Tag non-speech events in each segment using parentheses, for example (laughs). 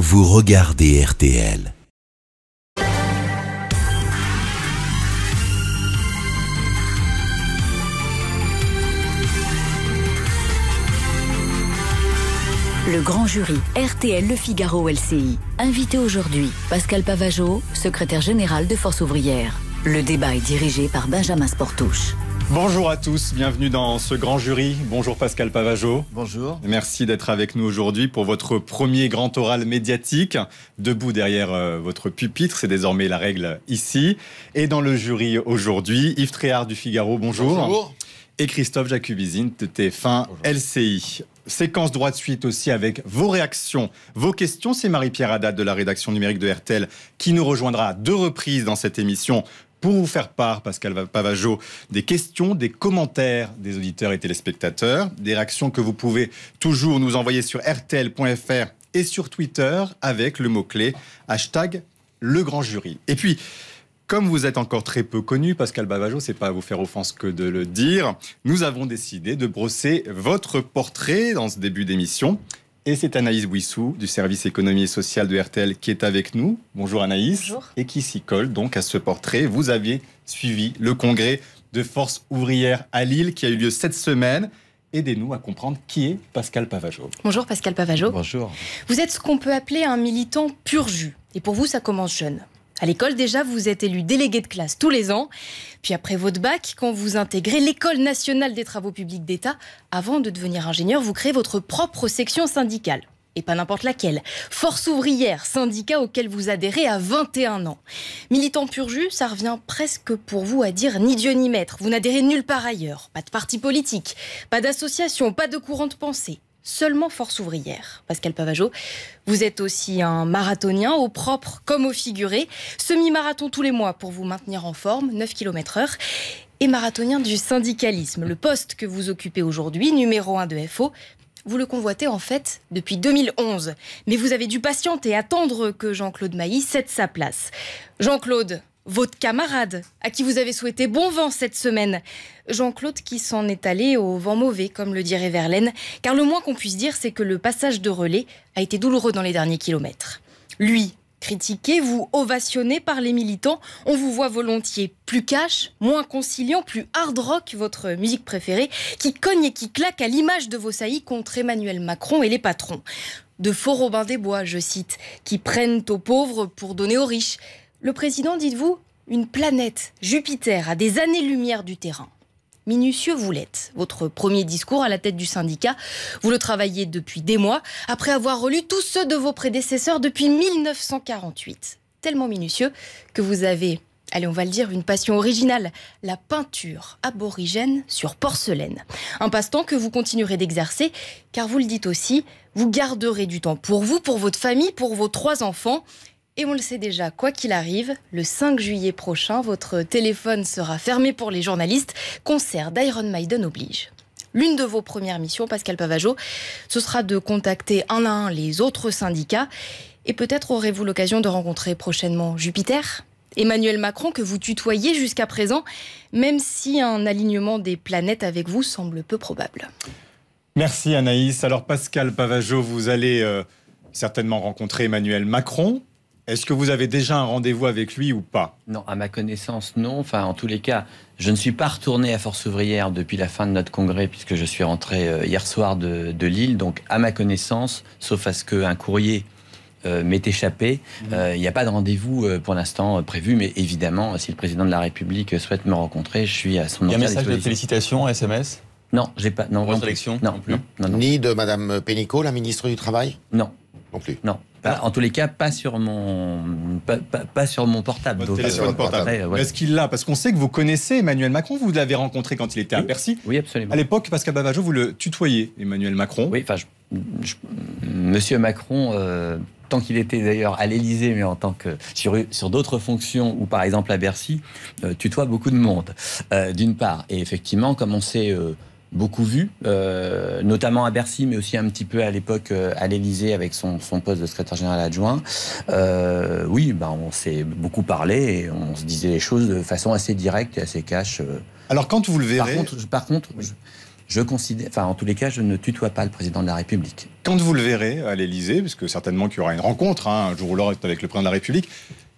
vous regardez RTL. Le grand jury RTL Le Figaro LCI. Invité aujourd'hui, Pascal Pavageau, secrétaire général de Force ouvrière. Le débat est dirigé par Benjamin Sportouche. Bonjour à tous, bienvenue dans ce grand jury. Bonjour Pascal Pavageau. Bonjour. Merci d'être avec nous aujourd'hui pour votre premier grand oral médiatique. Debout derrière euh, votre pupitre, c'est désormais la règle ici. Et dans le jury aujourd'hui, Yves Tréhard du Figaro, bonjour. Bonjour. Et Christophe Jacubizine de TF1 LCI. Séquence droit de suite aussi avec vos réactions, vos questions. C'est Marie-Pierre Haddad de la rédaction numérique de RTL qui nous rejoindra deux reprises dans cette émission pour vous faire part, Pascal Pavageau, des questions, des commentaires des auditeurs et téléspectateurs, des réactions que vous pouvez toujours nous envoyer sur rtl.fr et sur Twitter avec le mot-clé hashtag le grand jury. Et puis, comme vous êtes encore très peu connu, Pascal Bavageau, c'est pas à vous faire offense que de le dire, nous avons décidé de brosser votre portrait dans ce début d'émission et c'est Anaïs Bouissou du service économie et social de RTL qui est avec nous. Bonjour Anaïs. Bonjour. Et qui s'y colle donc à ce portrait. Vous aviez suivi le congrès de Force ouvrière à Lille qui a eu lieu cette semaine. Aidez-nous à comprendre qui est Pascal Pavageau. Bonjour Pascal Pavageau. Bonjour. Vous êtes ce qu'on peut appeler un militant pur jus. Et pour vous, ça commence jeune. À l'école, déjà, vous êtes élu délégué de classe tous les ans. Puis après votre bac, quand vous intégrez l'École nationale des travaux publics d'État, avant de devenir ingénieur, vous créez votre propre section syndicale. Et pas n'importe laquelle. Force ouvrière, syndicat auquel vous adhérez à 21 ans. Militant pur jus, ça revient presque pour vous à dire ni Dieu ni maître. Vous n'adhérez nulle part ailleurs. Pas de parti politique, pas d'association, pas de courant de pensée seulement force ouvrière. Pascal Pavageau, vous êtes aussi un marathonien, au propre comme au figuré. Semi-marathon tous les mois pour vous maintenir en forme, 9 km heure. Et marathonien du syndicalisme, le poste que vous occupez aujourd'hui, numéro 1 de FO, vous le convoitez en fait depuis 2011. Mais vous avez dû patienter, attendre que Jean-Claude Mailly cède sa place. Jean-Claude, votre camarade, à qui vous avez souhaité bon vent cette semaine. Jean-Claude qui s'en est allé au vent mauvais, comme le dirait Verlaine, car le moins qu'on puisse dire, c'est que le passage de relais a été douloureux dans les derniers kilomètres. Lui, critiqué, vous ovationné par les militants, on vous voit volontiers plus cash, moins conciliant, plus hard rock, votre musique préférée, qui cogne et qui claque à l'image de vos saillies contre Emmanuel Macron et les patrons de faux Robin des Bois, je cite, qui prennent aux pauvres pour donner aux riches, le président, dites-vous, une planète, Jupiter, à des années-lumière du terrain. Minutieux, vous l'êtes. Votre premier discours à la tête du syndicat, vous le travaillez depuis des mois, après avoir relu tous ceux de vos prédécesseurs depuis 1948. Tellement minutieux que vous avez, allez on va le dire, une passion originale, la peinture aborigène sur porcelaine. Un passe-temps que vous continuerez d'exercer, car vous le dites aussi, vous garderez du temps pour vous, pour votre famille, pour vos trois enfants et on le sait déjà, quoi qu'il arrive, le 5 juillet prochain, votre téléphone sera fermé pour les journalistes. Concert d'Iron Maiden oblige. L'une de vos premières missions, Pascal Pavageau, ce sera de contacter un à un les autres syndicats. Et peut-être aurez-vous l'occasion de rencontrer prochainement Jupiter Emmanuel Macron, que vous tutoyez jusqu'à présent, même si un alignement des planètes avec vous semble peu probable. Merci Anaïs. Alors Pascal Pavageau, vous allez euh, certainement rencontrer Emmanuel Macron est-ce que vous avez déjà un rendez-vous avec lui ou pas Non, à ma connaissance, non. Enfin, en tous les cas, je ne suis pas retourné à Force ouvrière depuis la fin de notre congrès, puisque je suis rentré euh, hier soir de, de Lille. Donc, à ma connaissance, sauf à ce qu'un courrier euh, m'ait échappé, mhm. euh, il n'y a pas de rendez-vous pour l'instant prévu. Mais évidemment, si le président de la République souhaite me rencontrer, je suis à son Il y a un message de félicitations, SMS non, j'ai pas. Non, non, non, Ni de Mme Pénicaud, la ministre du Travail Non non Non. Hein en tous les cas, pas sur mon, pas, sur mon portable. Euh, est-ce qu'il l'a Parce qu'on sait que vous connaissez Emmanuel Macron. Vous l'avez rencontré quand il était à Bercy. Oui, absolument. À l'époque, Pascal Bavageau, vous le tutoyez, Emmanuel Macron. Oui, enfin, je, Monsieur Macron. Euh, tant qu'il était d'ailleurs à l'Élysée, mais en tant que sur, sur d'autres fonctions ou par exemple à Bercy, euh, tutoie beaucoup de monde, d'une part. Et effectivement, comme on sait beaucoup vu, euh, notamment à Bercy, mais aussi un petit peu à l'époque euh, à l'Élysée avec son, poste de secrétaire général adjoint. Euh, oui, bah, on s'est beaucoup parlé et on se disait les choses de façon assez directe et assez cash. Alors quand vous le verrez... Par contre, je, considère, enfin en tous les cas, je ne tutoie pas le président de la République. Quand vous le verrez à l'Élysée, parce certainement qu'il y aura une rencontre, hein, un jour ou l'autre avec le président de la République,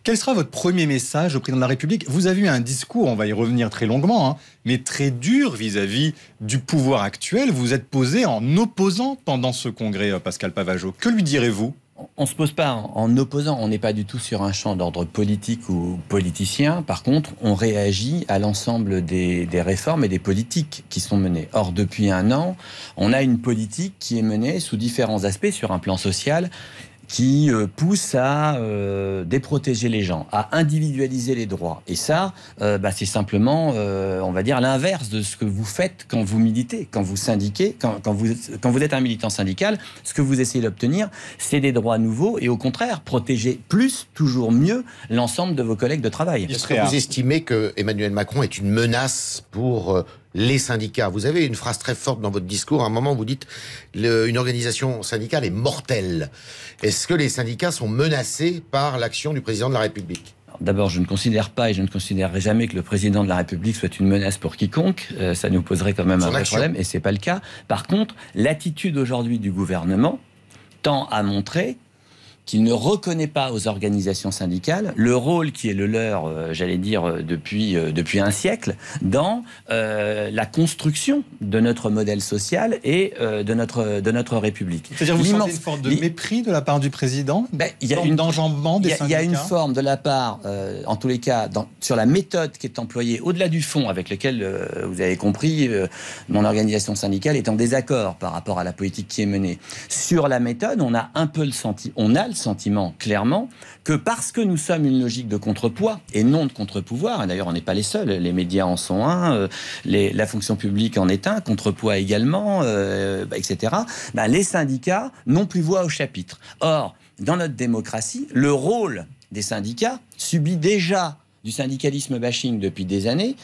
quel sera votre premier message au président de la République Vous avez eu un discours, on va y revenir très longuement, hein, mais très dur vis-à-vis du pouvoir actuel. Vous êtes posé en opposant pendant ce congrès, euh, Pascal Pavageau. Que lui direz-vous on ne se pose pas en opposant, on n'est pas du tout sur un champ d'ordre politique ou politicien. Par contre, on réagit à l'ensemble des, réformes et des politiques qui sont menées. Or, depuis un an, on a une politique qui est menée sous différents aspects, sur un plan social qui euh, pousse à euh, déprotéger les gens, à individualiser les droits. Et ça, euh, bah, c'est simplement, on va dire, l'inverse de ce que vous faites quand vous militez, quand vous syndiquez, quand, vous, quand vous êtes un militant syndical. Ce que vous essayez d'obtenir, c'est des droits nouveaux et au contraire, protéger plus, toujours mieux, l'ensemble de vos collègues de travail. Est-ce que vous estimez que Emmanuel Macron est une menace pour les syndicats. Vous avez une phrase très forte dans votre discours. À un moment, vous dites une organisation syndicale est mortelle. Est-ce que les syndicats sont menacés par l'action du président de la République D'abord, je ne considère pas et je ne considérerai jamais que le président de la République soit une menace pour quiconque. Euh, ça nous poserait quand même un vrai problème et ce n'est pas le cas. Par contre, l'attitude aujourd'hui du gouvernement tend à montrer qu'il ne reconnaît pas aux organisations syndicales le rôle qui est le leur, euh, j'allais dire, euh, depuis, euh, depuis un siècle, dans la construction de notre modèle social et de, notre, de notre République. C'est-à-dire vous sentez une forme de mépris de la part du président ben, Il y a une d'enjambement des Il y a une forme de la part, en tous les cas, dans, sur la méthode qui est employée, au-delà du fond avec lequel, vous avez compris, mon organisation syndicale est en désaccord par rapport à la politique qui est menée. Sur la méthode, on a un peu le senti, on a le sentiment clairement que parce que nous sommes une logique de contrepoids et non de contre-pouvoir, et d'ailleurs on n'est pas les seuls, les médias en sont un, euh, les, la fonction publique en est un, contrepoids également, euh, bah, etc., bah, les syndicats n'ont plus voix au chapitre. Or, dans notre démocratie, le rôle des syndicats subit déjà du syndicalisme bashing depuis des années.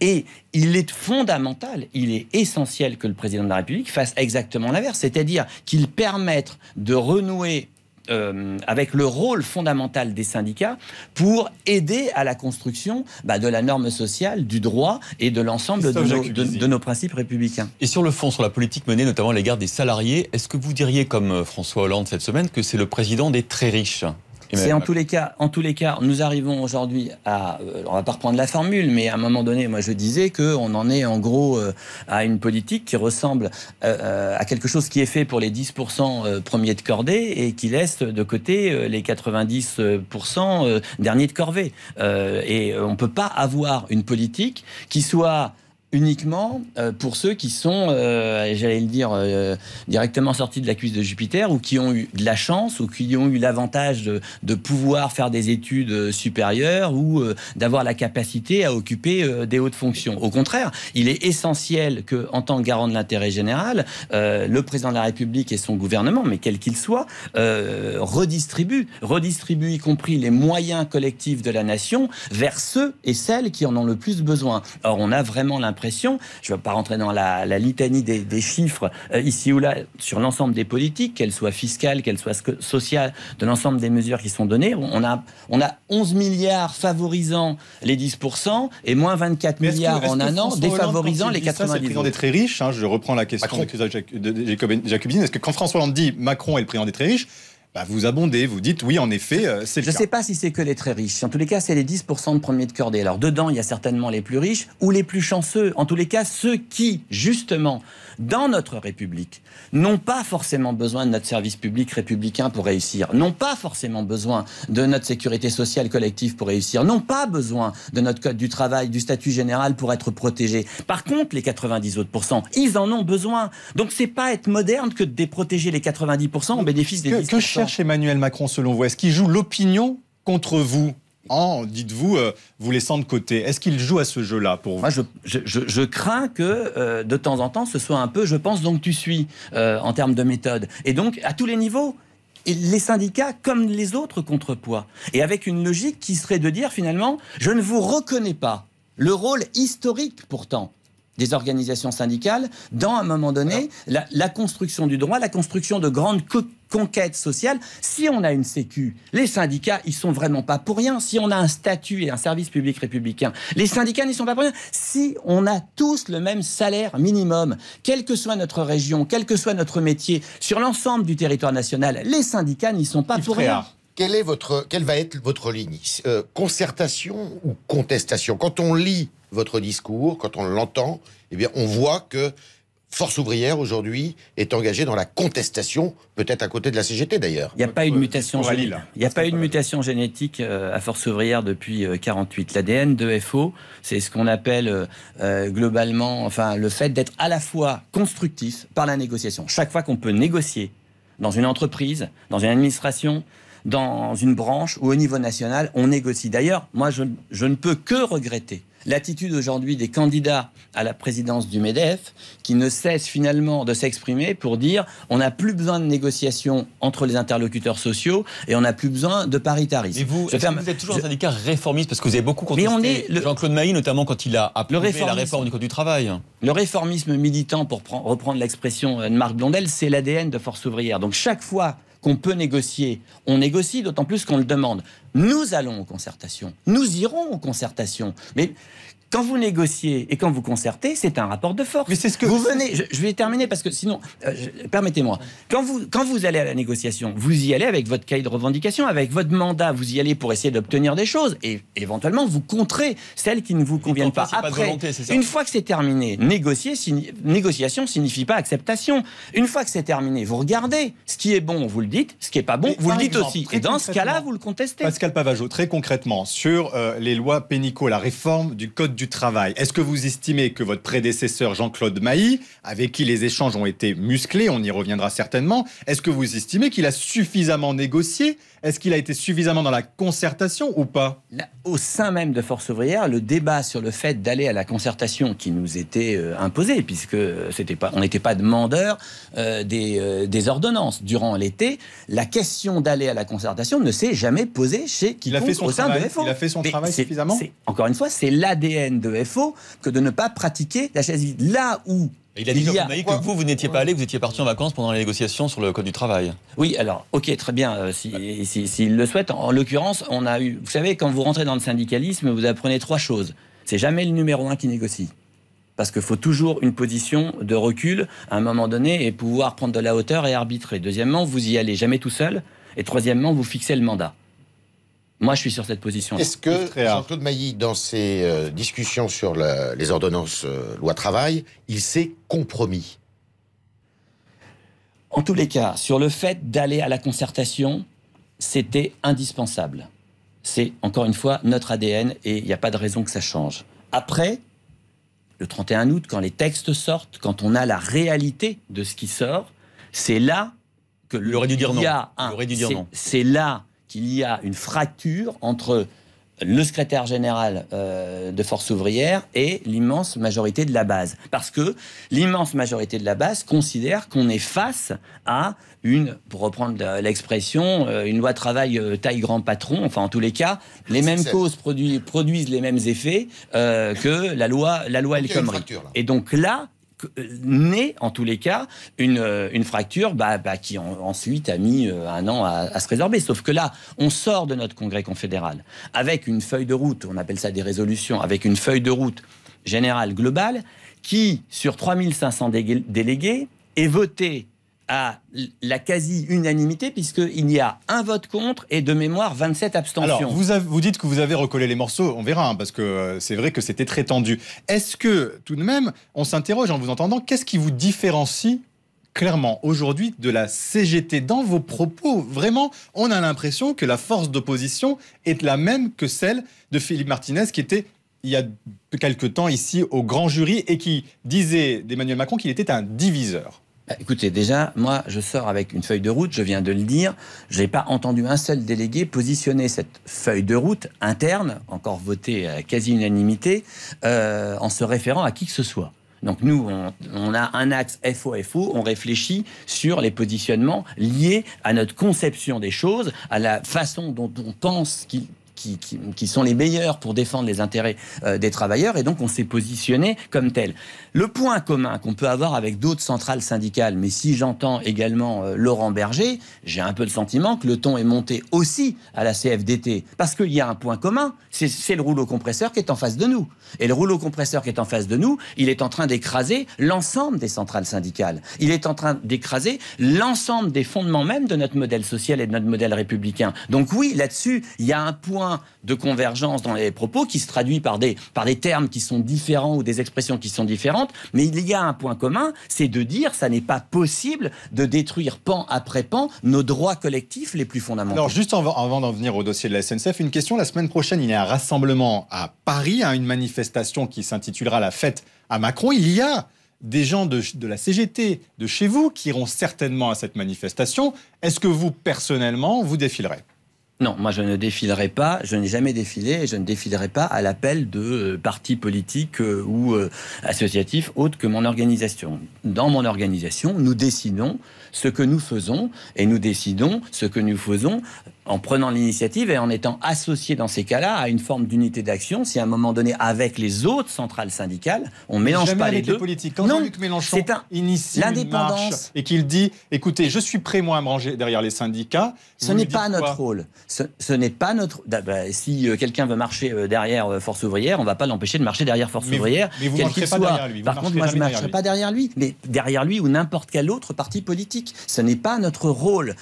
Et il est fondamental, il est essentiel que le président de la République fasse exactement l'inverse, c'est-à-dire qu'il permette de renouer euh, avec le rôle fondamental des syndicats pour aider à la construction bah, de la norme sociale, du droit et de l'ensemble de nos principes républicains. Et sur le fond, sur la politique menée notamment à l'égard des salariés, est-ce que vous diriez, comme euh, François Hollande cette semaine, que c'est le président des très riches eh ben, C'est en tous les cas, en tous les cas, nous arrivons aujourd'hui à, euh, on va pas reprendre la formule, mais à un moment donné, moi je disais qu'on en est en gros euh, à une politique qui ressemble euh, à quelque chose qui est fait pour les 10% premiers de cordée et qui laisse de côté les 90% derniers de corvée. Et on peut pas avoir une politique qui soit uniquement euh, pour ceux qui sont, euh, j'allais le dire, euh, directement sortis de la cuisse de Jupiter ou qui ont eu de la chance ou qui ont eu l'avantage de, pouvoir faire des études supérieures ou d'avoir la capacité à occuper des hautes fonctions. Au contraire, il est essentiel que, en tant que garant de l'intérêt général, le président de la République et son gouvernement, mais quel qu'il soit, redistribuent, redistribuent y compris les moyens collectifs de la nation vers ceux et celles qui en ont le plus besoin. Or, on a vraiment l'impression je ne vais pas rentrer dans la, litanie des, chiffres euh, ici ou là sur l'ensemble des politiques, qu'elles soient fiscales, qu'elles soient sociales, de l'ensemble des mesures qui sont données. On a, on a 11 milliards favorisant les 10% et moins 24 milliards en un an défavorisant les 90 c'est Le président des très riches, hein, je reprends la question de de Jacobine. Est-ce que quand François Hollande dit Macron est le président des très riches, bah, vous abondez, vous dites oui, en effet, euh, c'est Je ne sais pas si c'est que les très riches. En tous les cas, c'est les 10% de premiers de cordée. Alors dedans, il y a certainement les plus riches ou les plus chanceux. En tous les cas, ceux qui, justement, dans notre République n'ont pas forcément besoin de notre service public républicain pour réussir, n'ont pas forcément besoin de notre sécurité sociale collective pour réussir, n'ont pas besoin de notre code du travail, du statut général pour être protégés. Par contre, les 90 autres pourcents, ils en ont besoin. Donc c'est pas être moderne que de déprotéger les 90 au bénéfice des que, Que cherche Emmanuel Macron selon vous Est-ce qu'il joue l'opinion contre vous en, dites-vous, euh, vous laissant de côté. Est-ce qu'il joue à ce jeu-là pour vous Moi, je, crains que euh, de temps en temps, ce soit un peu je pense donc tu suis euh, en termes de méthode. Et donc, à tous les niveaux. les syndicats comme les autres contrepoids. Et avec une logique qui serait de dire finalement, je ne vous reconnais pas. Le rôle historique pourtant des organisations syndicales dans, un moment donné, la, la, construction du droit, la construction de grandes conquête sociale. Si on a une sécu, les syndicats, ils sont vraiment pas pour rien. Si on a un statut et un service public républicain, les syndicats n'y sont pas pour rien. Si on a tous le même salaire minimum, quelle que soit notre région, quel que soit notre métier, sur l'ensemble du territoire national, les syndicats n'y sont pas pour rien. Quelle, est votre, quelle va être votre ligne euh, Concertation ou contestation Quand on lit votre discours, quand on l'entend, eh bien, on voit que Force ouvrière, aujourd'hui, est engagée dans la contestation, peut-être à côté de la CGT d'ailleurs. Il n'y a pas une mutation, a pas une mutation génétique euh, à Force ouvrière depuis 48. Euh, L'ADN de FO, c'est ce qu'on appelle euh, globalement enfin, le fait d'être à la fois constructif par la négociation. Chaque fois qu'on peut négocier dans une entreprise, dans une administration, dans une branche ou au niveau national, on négocie. D'ailleurs, moi, je ne peux que regretter l'attitude aujourd'hui des candidats à la présidence du MEDEF, qui ne cesse finalement de s'exprimer pour dire on n'a plus besoin de négociations entre les interlocuteurs sociaux et on n'a plus besoin de paritarisme. Mais vous, êtes toujours un syndicat réformiste parce que vous avez beaucoup contesté Jean-Claude Mailly, notamment quand il a appelé la réforme du Code du travail. Le réformisme militant, pour reprendre l'expression de Marc Blondel, c'est l'ADN de Force ouvrière. Donc chaque fois qu'on peut négocier. On négocie d'autant plus qu'on le demande. Nous allons aux concertations. Nous irons aux concertations. Mais quand vous négociez et quand vous concertez, c'est un rapport de force. Mais c'est ce que vous venez. Je, vais terminer parce que sinon, euh, permettez-moi. Quand vous quand vous allez à la négociation, vous y allez avec votre cahier de revendication, avec votre mandat. Vous y allez pour essayer d'obtenir des choses et éventuellement vous contrez celles qui ne vous conviennent pas. Après, une fois que c'est terminé, négocier négociation signifie pas acceptation. Une fois que c'est terminé, vous regardez ce qui est bon, vous le dites. Ce qui est pas bon, vous le dites aussi. Et dans ce cas-là, vous le contestez. Pascal Pavageau, très concrètement sur euh, les lois Pénicaud, la réforme du code du travail. Est-ce que vous estimez que votre prédécesseur Jean-Claude Mailly, avec qui les échanges ont été musclés, on y reviendra certainement, est-ce que vous estimez qu'il a suffisamment négocié Est-ce qu'il a été suffisamment dans la concertation ou pas Au sein même de Force ouvrière, le débat sur le fait d'aller à la concertation qui nous était imposée, euh, imposé, puisque c'était pas, on n'était pas demandeur euh, des, euh, des ordonnances durant l'été, la question d'aller à la concertation ne s'est jamais posée chez qui au sein Il a fait son travail suffisamment Encore une fois, c'est l'ADN de FO que de ne pas pratiquer la chaise vide. Là où il a dit, que vous, vous n'étiez pas allé, vous étiez parti en vacances pendant les négociations sur le Code du travail. Oui, alors, ok, très bien, euh, s'il le souhaite. En, en l'occurrence, on a eu. Vous savez, quand vous rentrez dans le syndicalisme, vous apprenez trois choses. C'est jamais le numéro un qui négocie. Parce qu'il faut toujours une position de recul à un moment donné et pouvoir prendre de la hauteur et arbitrer. Deuxièmement, vous y allez jamais tout seul. Et troisièmement, vous fixez le mandat. Moi, je suis sur cette position. Est-ce que Jean-Claude Mailly, dans ses euh, discussions sur les ordonnances euh, loi travail, il s'est compromis En tous les cas, sur le fait d'aller à la concertation, c'était indispensable. C'est, encore une fois, notre ADN et il n'y a pas de raison que ça change. Après, le 31 août, quand les textes sortent, quand on a la réalité de ce qui sort, c'est là que il aurait dû dire non. Il y a un. C'est là qu'il y a une fracture entre le secrétaire général euh, de Force ouvrière et l'immense majorité de la base. Parce que l'immense majorité de la base considère qu'on est face à une, pour reprendre l'expression, euh, une loi travail euh, taille grand patron. Enfin, en tous les cas, les mêmes causes produisent, les mêmes effets que la loi, la loi El Khomri. Et donc là, euh, n'est, en tous les cas, une, euh, fracture bah, bah, qui ensuite a mis euh, un an à, se résorber. Sauf que là, on sort de notre congrès confédéral avec une feuille de route, on appelle ça des résolutions, avec une feuille de route générale globale qui, sur 3500 délégués, est votée à la quasi-unanimité, puisqu'il y a un vote contre et de mémoire 27 abstentions. Alors, vous, dites que vous avez recollé les morceaux, on verra, hein, parce que euh, c'est vrai que c'était très tendu. Est-ce que, tout de même, on s'interroge en vous entendant, qu'est-ce qui vous différencie clairement aujourd'hui de la CGT dans vos propos Vraiment, on a l'impression que la force d'opposition est la même que celle de Philippe Martinez, qui était il y a quelques temps ici au grand jury et qui disait d'Emmanuel Macron qu'il était un diviseur. Bah, écoutez, déjà, moi, je sors avec une feuille de route, je viens de le dire. Je n'ai pas entendu un seul délégué positionner cette feuille de route interne, encore votée à quasi-unanimité, euh, en se référant à qui que ce soit. Donc nous, on, a un axe FOFO, on réfléchit sur les positionnements liés à notre conception des choses, à la façon dont on pense qu'il qui, sont les meilleurs pour défendre les intérêts euh, des travailleurs, et donc on s'est positionné comme tel. Le point commun qu'on peut avoir avec d'autres centrales syndicales, mais si j'entends également euh, Laurent Berger, j'ai un peu le sentiment que le ton est monté aussi à la CFDT, parce qu'il y a un point commun, c'est le rouleau compresseur qui est en face de nous. Et le rouleau compresseur qui est en face de nous, il est en train d'écraser l'ensemble des centrales syndicales. Il est en train d'écraser l'ensemble des fondements même de notre modèle social et de notre modèle républicain. Donc oui, là-dessus, il y a un point de convergence dans les propos qui se traduit par des, par des termes qui sont différents ou des expressions qui sont différentes, mais il y a un point commun, c'est de dire ça n'est pas possible de détruire pan après pan nos droits collectifs les plus fondamentaux. Alors juste avant d'en venir au dossier de la SNCF, une question, la semaine prochaine il y a un rassemblement à Paris, hein, une manifestation qui s'intitulera la fête à Macron, il y a des gens de, de, la CGT, de chez vous, qui iront certainement à cette manifestation. Est-ce que vous, personnellement, vous défilerez non, moi je ne défilerai pas, je n'ai jamais défilé et je ne défilerai pas à l'appel de euh, partis politiques euh, ou euh, associatifs autres que mon organisation. Dans mon organisation, nous décidons ce que nous faisons et nous décidons ce que nous faisons en prenant l'initiative et en étant associé dans ces cas-là à une forme d'unité d'action, si à un moment donné, avec les autres centrales syndicales, on mélange pas les, deux. politiques. Quand non, Luc Mélenchon un... initie une et qu'il dit, écoutez, je suis prêt moi à me ranger derrière les syndicats. Ce n'est pas notre rôle. Ce, n'est pas notre. Bah, bah, si euh, quelqu'un veut marcher euh, derrière euh, Force ouvrière, on ne va pas l'empêcher de marcher derrière Force ouvrière, quel soit. Par contre, moi, je ne marcherai pas derrière lui, mais derrière lui ou n'importe quel autre parti politique. Ce n'est pas notre rôle.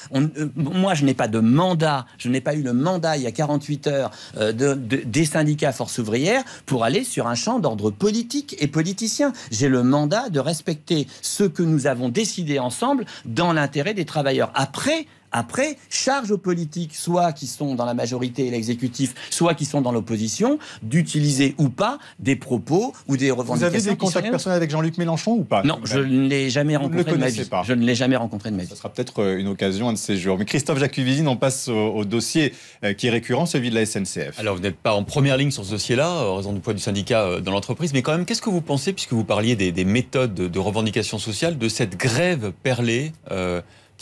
moi, je n'ai pas de mandat je n'ai pas eu le mandat il y a 48 heures euh, des syndicats force ouvrière pour aller sur un champ d'ordre politique et politicien. J'ai le mandat de respecter ce que nous avons décidé ensemble dans l'intérêt des travailleurs. Après, après, charge aux politiques, soit qui sont dans la majorité et l'exécutif, soit qui sont dans l'opposition, d'utiliser ou pas des propos ou des revendications. Vous avez des contacts personnels avec Jean-Luc Mélenchon ou pas Non, je ne l'ai jamais rencontré de ma vie. Pas. Je ne l'ai jamais rencontré de ma vie. Ça sera peut-être euh, une occasion un de ces jours. Mais Christophe Jacques-Cuvisine, on passe au, dossier euh, qui est récurrent, celui de la SNCF. Alors, vous n'êtes pas en première ligne sur ce dossier-là, euh, raison du poids du syndicat dans l'entreprise, mais quand même, qu'est-ce que vous pensez, puisque vous parliez des, méthodes de revendication sociale, de cette grève perlée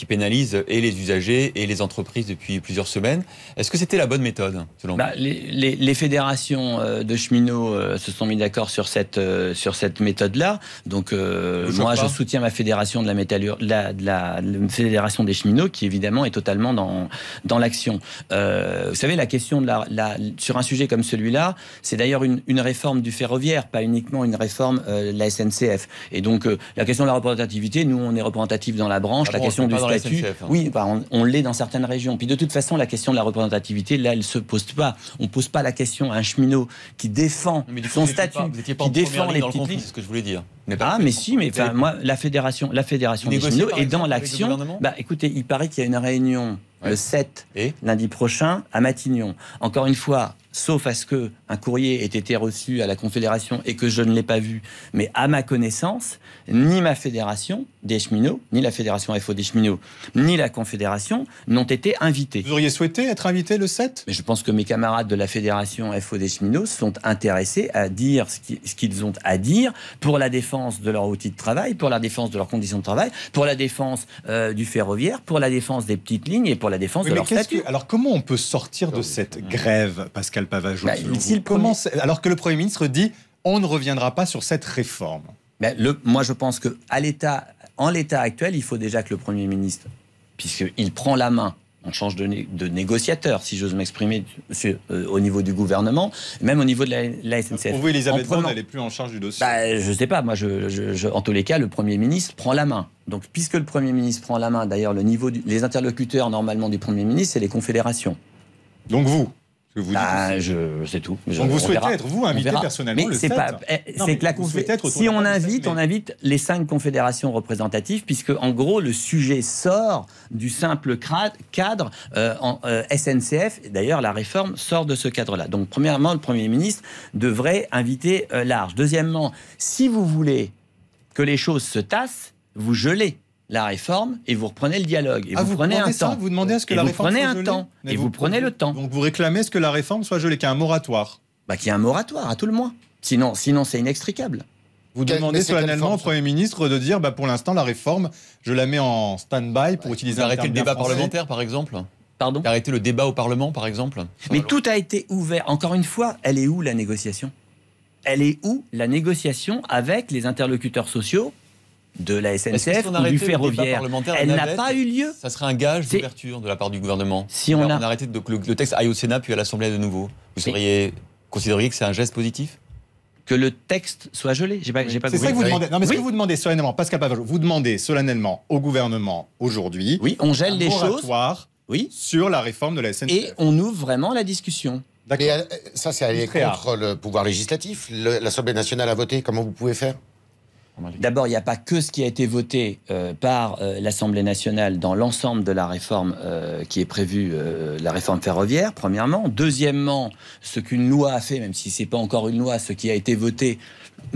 qui pénalise et les usagers et les entreprises depuis plusieurs semaines. Est-ce que c'était la bonne méthode selon bah, vous les, fédérations euh, de cheminots euh, se sont mis d'accord sur cette, euh, sur cette méthode-là. Donc moi, je soutiens ma fédération de la, métallure, de la, fédération des cheminots qui évidemment est totalement dans, dans l'action. vous savez, la question de la, sur un sujet comme celui-là, c'est d'ailleurs une, réforme du ferroviaire, pas uniquement une réforme de la SNCF. Et donc la question de la représentativité, nous on est représentatif dans la branche. Ah la question du Hein. Hein. Oui, bah, on, l'est dans certaines régions. Puis de toute façon, la question de la représentativité, là, elle ne se pose pas. On ne pose pas la question à un cheminot qui défend son statut, qui défend les petites C'est ce que je voulais dire. Ah, mais si, mais enfin, moi, la fédération, la fédération des cheminots est dans l'action. Bah, écoutez, il paraît qu'il y a une réunion le 7 et lundi prochain à Matignon. Encore une fois, sauf à ce que un courrier ait été reçu à la Confédération et que je ne l'ai pas vu, mais à ma connaissance, ni ma fédération des cheminots, ni la fédération FO des cheminots, ni la Confédération n'ont été invités. Vous auriez souhaité être invité le 7 Mais je pense que mes camarades de la fédération FO des cheminots sont intéressés à dire ce qu'ils ont à dire pour la défense de leur outil de travail, pour la défense de leurs conditions de travail, pour la défense euh, du ferroviaire, pour la défense des petites lignes et pour la défense de leur statut. alors comment on peut sortir de cette grève, Pascal bah, commence, Alors que le Premier ministre dit on ne reviendra pas sur cette réforme. Mais moi, je pense que l'état, en l'état actuel, il faut déjà que le Premier ministre, puisqu'il prend la main, on change de, négociateur, si j'ose m'exprimer, euh, au niveau du gouvernement, même au niveau de la, SNCF. Vous, Elisabeth Borne, elle n'est plus en charge du dossier. Bah, je ne sais pas. Moi, je, en tous les cas, le Premier ministre prend la main. Donc, puisque le Premier ministre prend la main, d'ailleurs, le niveau les interlocuteurs normalement du Premier ministre, c'est les confédérations. Donc vous vous bah, je, c'est tout. vous souhaitez être vous invité personnellement le eh, que la Si on invite, on invite les cinq confédérations représentatives, puisque en gros le sujet sort du simple cadre euh, en euh, SNCF. D'ailleurs, la réforme sort de ce cadre-là. Donc premièrement, le Premier ministre devrait inviter euh, large. Deuxièmement, si vous voulez que les choses se tassent, vous gelez la réforme et vous reprenez le dialogue. Et ah, vous, prenez un temps. Vous demandez à ce que la prenez un temps. et vous, prenez le temps. Donc vous réclamez ce que la réforme soit gelée, qu'il y ait un moratoire. Bah, qu'il y ait un moratoire, à tout le moins. Sinon, sinon c'est inextricable. Vous demandez solennellement au Premier ministre de dire bah, pour l'instant, la réforme, je la mets en stand-by pour utiliser Arrêter le débat parlementaire, par exemple Pardon Arrêter le débat au Parlement, par exemple Mais tout a été ouvert. Encore une fois, elle est où la négociation Elle est où la négociation avec les interlocuteurs sociaux de la SNCF ou du ferroviaire. Elle n'a pas eu lieu. Ça serait un gage d'ouverture de la part du gouvernement. Si on, a... arrêté de, le, le, texte aille au Sénat puis à l'Assemblée de nouveau. Vous seriez considéré que c'est un geste positif que le texte soit gelé. J'ai pas, pas C'est ça que vous demandez. Non, mais vous demandez solennellement, vous demandez solennellement au gouvernement aujourd'hui. Oui, on gèle les choses. Oui. Sur la réforme de la SNCF. Et on ouvre vraiment la discussion. Euh, ça, c'est aller contre le pouvoir législatif. L'Assemblée nationale a voté. Comment vous pouvez faire D'abord, il n'y a pas que ce qui a été voté euh, par euh, l'Assemblée nationale dans l'ensemble de la réforme euh, qui est prévue, la réforme ferroviaire, premièrement. Deuxièmement, ce qu'une loi a fait, même si ce n'est pas encore une loi, ce qui a été voté,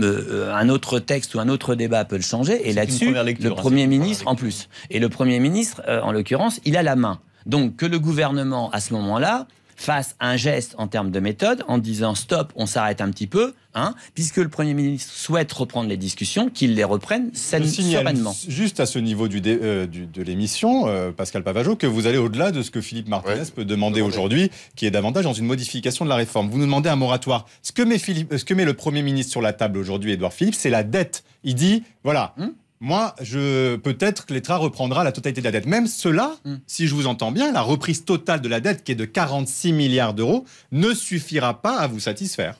un autre texte ou un autre débat peut le changer. Et là-dessus, le hein, Premier ministre, en plus. Et le Premier ministre, en l'occurrence, il a la main. Donc que le gouvernement, à ce moment-là, fasse un geste en termes de méthode en disant stop, on s'arrête un petit peu, hein, puisque le Premier ministre souhaite reprendre les discussions, qu'il les reprenne sereinement. Juste à ce niveau du euh, de l'émission, euh, Pascal Pavageau, que vous allez au-delà de ce que Philippe Martinez peut demander aujourd'hui, qui est davantage dans une modification de la réforme. Vous nous demandez un moratoire. Ce que met, euh, ce que met le Premier ministre sur la table aujourd'hui, Édouard Philippe, c'est la dette. Il dit, voilà, hmm moi, je peut-être que l'État reprendra la totalité de la dette. Même cela, mm. si je vous entends bien, la reprise totale de la dette, qui est de 46 milliards d'euros, ne suffira pas à vous satisfaire.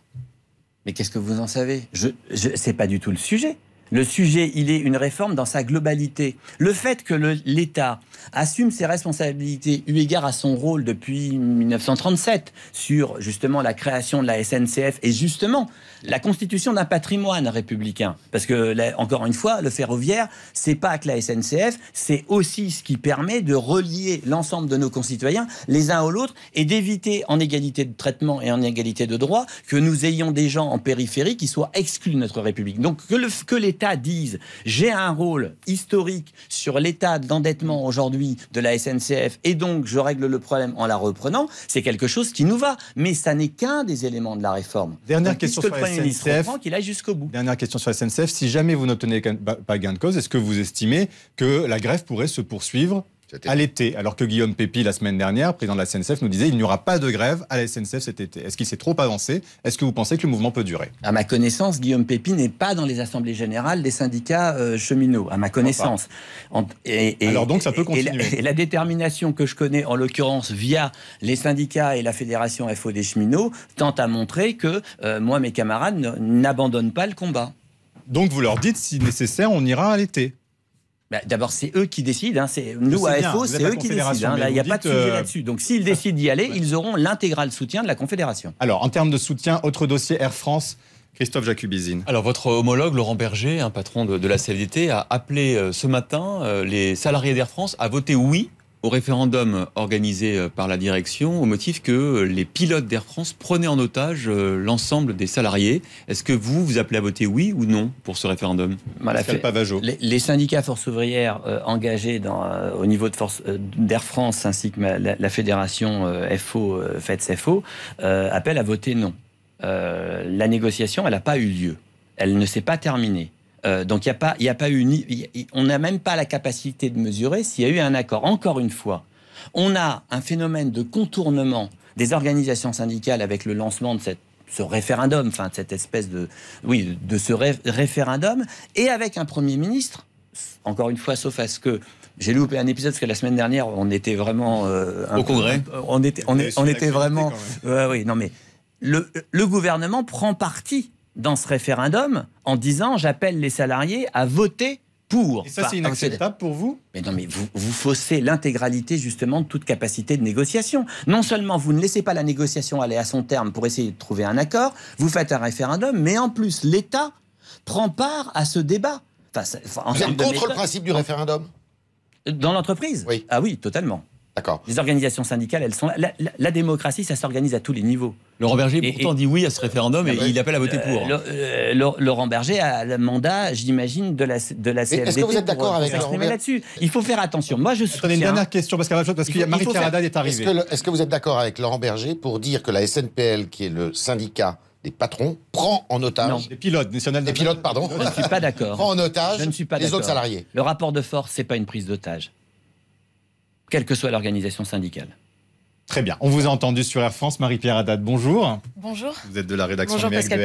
Mais qu'est-ce que vous en savez Je, je pas du tout le sujet. Le sujet, il est une réforme dans sa globalité. Le fait que l'État assume ses responsabilités eu égard à son rôle depuis 1937 sur justement la création de la SNCF et justement la constitution d'un patrimoine républicain. Parce que, encore une fois, le ferroviaire, c'est pas que la SNCF, c'est aussi ce qui permet de relier l'ensemble de nos concitoyens les uns aux autres et d'éviter, en égalité de traitement et en égalité de droit, que nous ayons des gens en périphérie qui soient exclus de notre République. Donc, que l'État dise j'ai un rôle historique sur l'état d'endettement aujourd'hui de la SNCF et donc je règle le problème en la reprenant, c'est quelque chose qui nous va. Mais ça n'est qu'un des éléments de la réforme. Dernière question sur le Premier SNCF. Qu'il aille jusqu'au bout. Dernière question sur la SNCF. Si jamais vous n'obtenez pas gain de cause, est-ce que vous estimez que la grève pourrait se poursuivre à l'été, alors que Guillaume Pépi, la semaine dernière, président de la SNCF, nous disait il n'y aura pas de grève à la SNCF cet été. Est-ce qu'il s'est trop avancé Est-ce que vous pensez que le mouvement peut durer À ma connaissance, Guillaume Pépi n'est pas dans les assemblées générales des syndicats euh, cheminots, à ma connaissance. Et, alors donc ça peut continuer. (laughs) Et la, détermination que je connais, en l'occurrence, via les syndicats et la fédération FO des cheminots, tente à montrer que euh, moi, mes camarades n'abandonnent pas le combat. Donc vous leur dites, si nécessaire, on ira à l'été bah, d'abord, c'est eux qui décident. Hein, c'est nous AFO, c'est eux qui décident. il hein, n'y a pas de sujet euh, là-dessus. Donc, s'ils (laughs) décident d'y aller, ils auront l'intégral soutien de la Confédération. Alors, en termes de soutien, autre dossier Air France. Christophe Jacubizine. Alors, votre homologue Laurent Berger, un patron de, la CFDT, a appelé euh, ce matin euh, les salariés d'Air France à voter oui au référendum organisé euh, par la direction au motif que les pilotes d'Air France prenaient en otage euh, l'ensemble des salariés. Est-ce que vous, vous appelez à voter oui ou non pour ce référendum Les, syndicats force ouvrière euh, engagés au niveau de d'Air France ainsi que la, fédération FO, FETS FO, appellent à voter non. la négociation, elle n'a pas eu lieu. Elle ne s'est pas terminée. Euh, donc, il n'y a pas, il a pas eu on n'a même pas la capacité de mesurer s'il y a eu un accord. Encore une fois, on a un phénomène de contournement des organisations syndicales avec le lancement de ce référendum, enfin cette espèce de oui de ce référendum, et avec un premier ministre, encore une fois, sauf à ce que j'ai loupé un épisode parce que la semaine dernière on était vraiment euh, au congrès, on était vraiment oui non mais le gouvernement prend parti dans ce référendum en disant j'appelle les salariés à voter pour. Et ça, c'est inacceptable pour vous Mais non, mais vous, vous faussez l'intégralité justement de toute capacité de négociation. Non seulement vous ne laissez pas la négociation aller à son terme pour essayer de trouver un accord, vous faites un référendum, mais en plus, l'État prend part à ce débat. Enfin, en vous êtes contre le principe du référendum Dans l'entreprise Oui. Ah oui, totalement. Les organisations syndicales, elles sont La, démocratie, ça s'organise à tous les niveaux. Laurent Berger, pourtant, dit oui à ce référendum et, ah bah, il appelle à voter pour. Euh, euh, Laurent Berger a le mandat, j'imagine, de la, de la Est-ce que vous êtes d'accord avec Laurent là-dessus. Il faut faire attention. Moi, je soutiens... une dernière question, parce, que Marie Caradade est arrivée. Est-ce que, vous êtes d'accord avec Laurent Berger pour dire que la SNPL, qui est le syndicat des patrons prend en otage non. les pilotes nationaux des pilotes pardon je ne suis pas d'accord prend en otage les autres salariés le rapport de force n'est pas une prise d'otage quelle que soit l'organisation syndicale. Très bien. On vous a entendu sur Air France. Marie-Pierre Haddad, bonjour. Bonjour. Vous êtes de la rédaction bonjour, de Pascal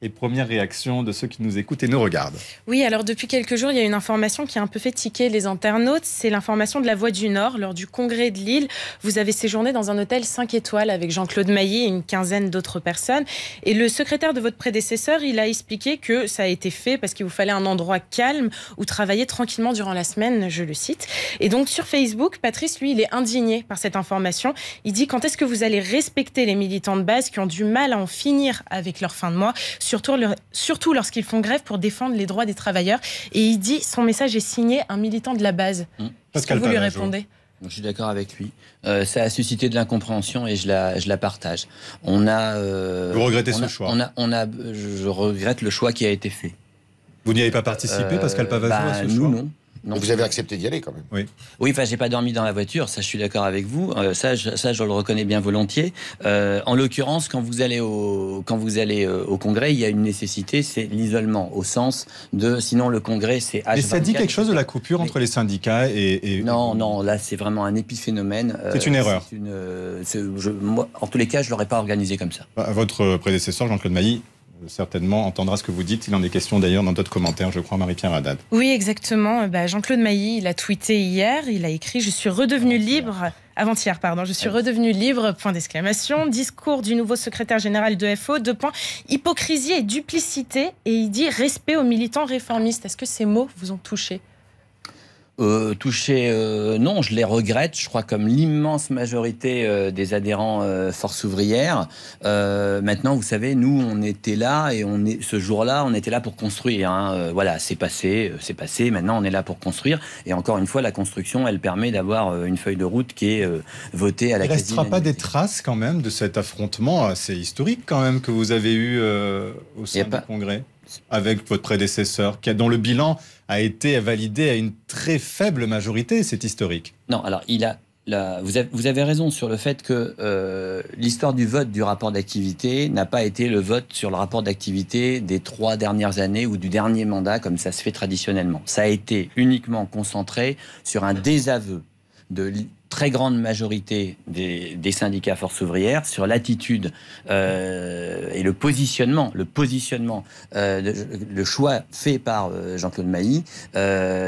et première réaction de ceux qui nous écoutent et nous regardent. Oui, alors depuis quelques jours, il y a une information qui a un peu fait tiquer les internautes. C'est l'information de la Voix du Nord. Lors du congrès de Lille, vous avez séjourné dans un hôtel 5 étoiles avec Jean-Claude Mailly et une quinzaine d'autres personnes. Et le secrétaire de votre prédécesseur, il a expliqué que ça a été fait parce qu'il vous fallait un endroit calme où travailler tranquillement durant la semaine, je le cite. Et donc sur Facebook, Patrice, lui, il est indigné par cette information. Il dit quand est-ce que vous allez respecter les militants de base qui ont du mal à en finir avec leur fin de mois surtout, surtout lorsqu'ils font grève pour défendre les droits des travailleurs. Et il dit son message est signé un militant de la base. Mmh. ce vous lui répondez je suis d'accord avec lui. Euh, ça a suscité de l'incompréhension et je la, je la partage. On a. Euh, vous regrettez ce choix on a, je regrette le choix qui a été fait. Vous n'y avez pas participé, euh, Pascal Pavazou, à bah, ce choix Nous, non. Donc vous avez accepté d'y aller quand même. Oui. Oui, enfin j'ai pas dormi dans la voiture, ça je suis d'accord avec vous. Euh, ça, je, le reconnais bien volontiers. Euh, en l'occurrence, quand vous allez au quand vous allez euh, au Congrès, il y a une nécessité, c'est l'isolement au sens de sinon le Congrès c'est. Mais ça dit quelque chose de la coupure entre les syndicats et. Non, non, là c'est vraiment un épiphénomène. C'est une erreur. en tous les cas, je l'aurais pas organisé comme ça. Bah, votre prédécesseur Jean-Claude Mailly certainement entendra ce que vous dites. Il en est question d'ailleurs dans d'autres commentaires, je crois, Marie-Pierre Haddad. Oui, exactement. Euh, bah, Jean-Claude Mailly, il a tweeté hier, il a écrit Je suis redevenu libre. Avant-hier, pardon, je suis redevenu libre, point d'exclamation. Discours du nouveau secrétaire général de FO, deux points. Hypocrisie et duplicité. Et il dit respect aux militants réformistes. Est-ce que ces mots vous ont touché euh, euh, non, je les regrette. Je crois comme l'immense majorité euh, des adhérents euh, Force ouvrière. maintenant, vous savez, nous, on était là et on ce jour-là, on était là pour construire. Hein. voilà, c'est passé, c'est passé. Maintenant, on est là pour construire. Et encore une fois, la construction, elle permet d'avoir une feuille de route qui est votée à la. Il ne restera pas des traces quand même de cet affrontement assez historique quand même que vous avez eu au sein du Congrès avec votre prédécesseur, dont le bilan a été validé à une très faible majorité. C'est historique. Non, alors il a vous, avez, raison sur le fait que euh, l'histoire du vote du rapport d'activité n'a pas été le vote sur le rapport d'activité des trois dernières années ou du dernier mandat, comme ça se fait traditionnellement. Ça a été uniquement concentré sur un désaveu de très grande majorité des, des syndicats force ouvrière sur l'attitude euh, et le positionnement, le positionnement, euh, le, choix fait par euh, Jean-Claude Mailly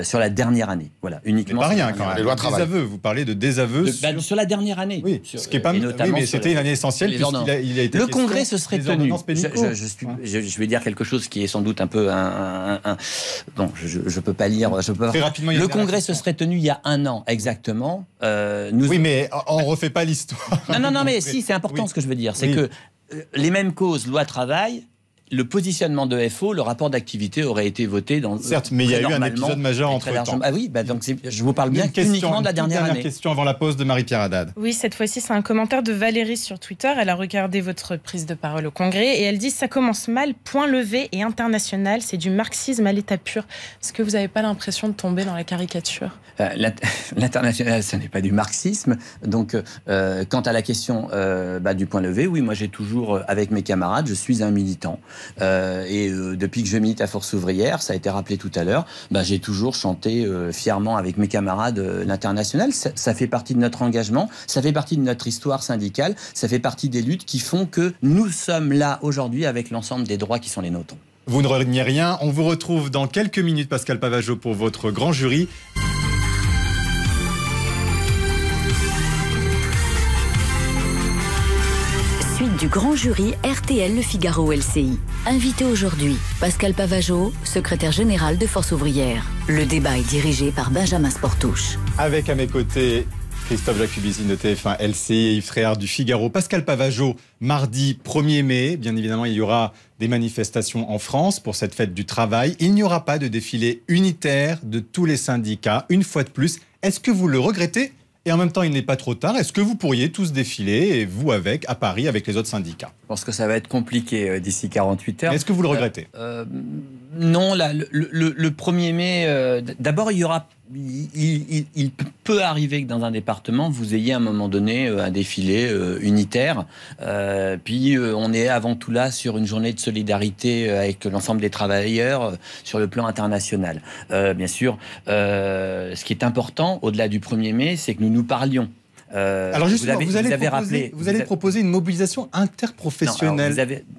sur la dernière année. Voilà, uniquement. Pas rien quand même. Les lois travail. Vous parlez de désaveu bah, sur... la dernière année. Oui. ce qui est pas. Oui, mais c'était une année essentielle. Il a, a été le Congrès se serait tenu. Je, vais dire quelque chose qui est sans doute un peu un. bon, je, ne peux pas lire. Je peux Rapidement, le Congrès se serait tenu il y a un an exactement. Euh, euh, oui, mais on refait pas l'histoire. Non, non, non, mais (laughs) si, c'est important ce que je veux dire. C'est que euh, les mêmes causes, loi travail, le positionnement de FO, le rapport d'activité aurait été voté dans. Euh, Certes, mais il y a eu un épisode majeur entre temps. Ah oui, bah donc je vous parle bien uniquement de la dernière, dernière question avant la pause de Marie-Pierre Haddad. Oui, cette fois-ci, c'est un commentaire de Valérie sur Twitter. Elle a regardé votre prise de parole au Congrès et elle dit ça commence mal, point levé et international. C'est du marxisme à l'état pur. Est-ce que vous n'avez pas l'impression de tomber dans la caricature euh, (laughs) L'international, ce n'est pas du marxisme. Donc, euh, quant à la question bah, du point levé, oui, moi j'ai toujours, avec mes camarades, je suis un militant. Euh, et euh, depuis que je milite à Force ouvrière, ça a été rappelé tout à l'heure, bah, j'ai toujours chanté euh, fièrement avec mes camarades l'international. Ça, fait partie de notre engagement, ça fait partie de notre histoire syndicale, ça fait partie des luttes qui font que nous sommes là aujourd'hui avec l'ensemble des droits qui sont les nôtres. Vous ne reniez rien. On vous retrouve dans quelques minutes, Pascal Pavageau, pour votre grand jury. du grand jury RTL Le Figaro LCI. Invité aujourd'hui, Pascal Pavageau, secrétaire général de Force ouvrière. Le débat est dirigé par Benjamin Sportouche. Avec à mes côtés Christophe Jacubizine de TF1 LCI et du Figaro. Pascal Pavageau, mardi 1er mai, bien évidemment, il y aura des manifestations en France pour cette fête du travail. Il n'y aura pas de défilé unitaire de tous les syndicats, une fois de plus. Est-ce que vous le regrettez et en même temps il n'est pas trop tard. Est-ce que vous pourriez tous défiler, et vous avec, à Paris avec les autres syndicats pense que ça va être compliqué euh, d'ici 48 heures. Est-ce que vous le euh, regrettez euh, Non, là, le, 1er mai, d'abord, il y aura. Il, il, peut arriver que dans un département, vous ayez à un moment donné un défilé unitaire. puis on est avant tout là sur une journée de solidarité avec l'ensemble des travailleurs sur le plan international. bien sûr, ce qui est important au-delà du 1er mai, c'est que nous nous parlions. Euh, alors justement, vous, allez, proposer, allez proposer une mobilisation interprofessionnelle. vous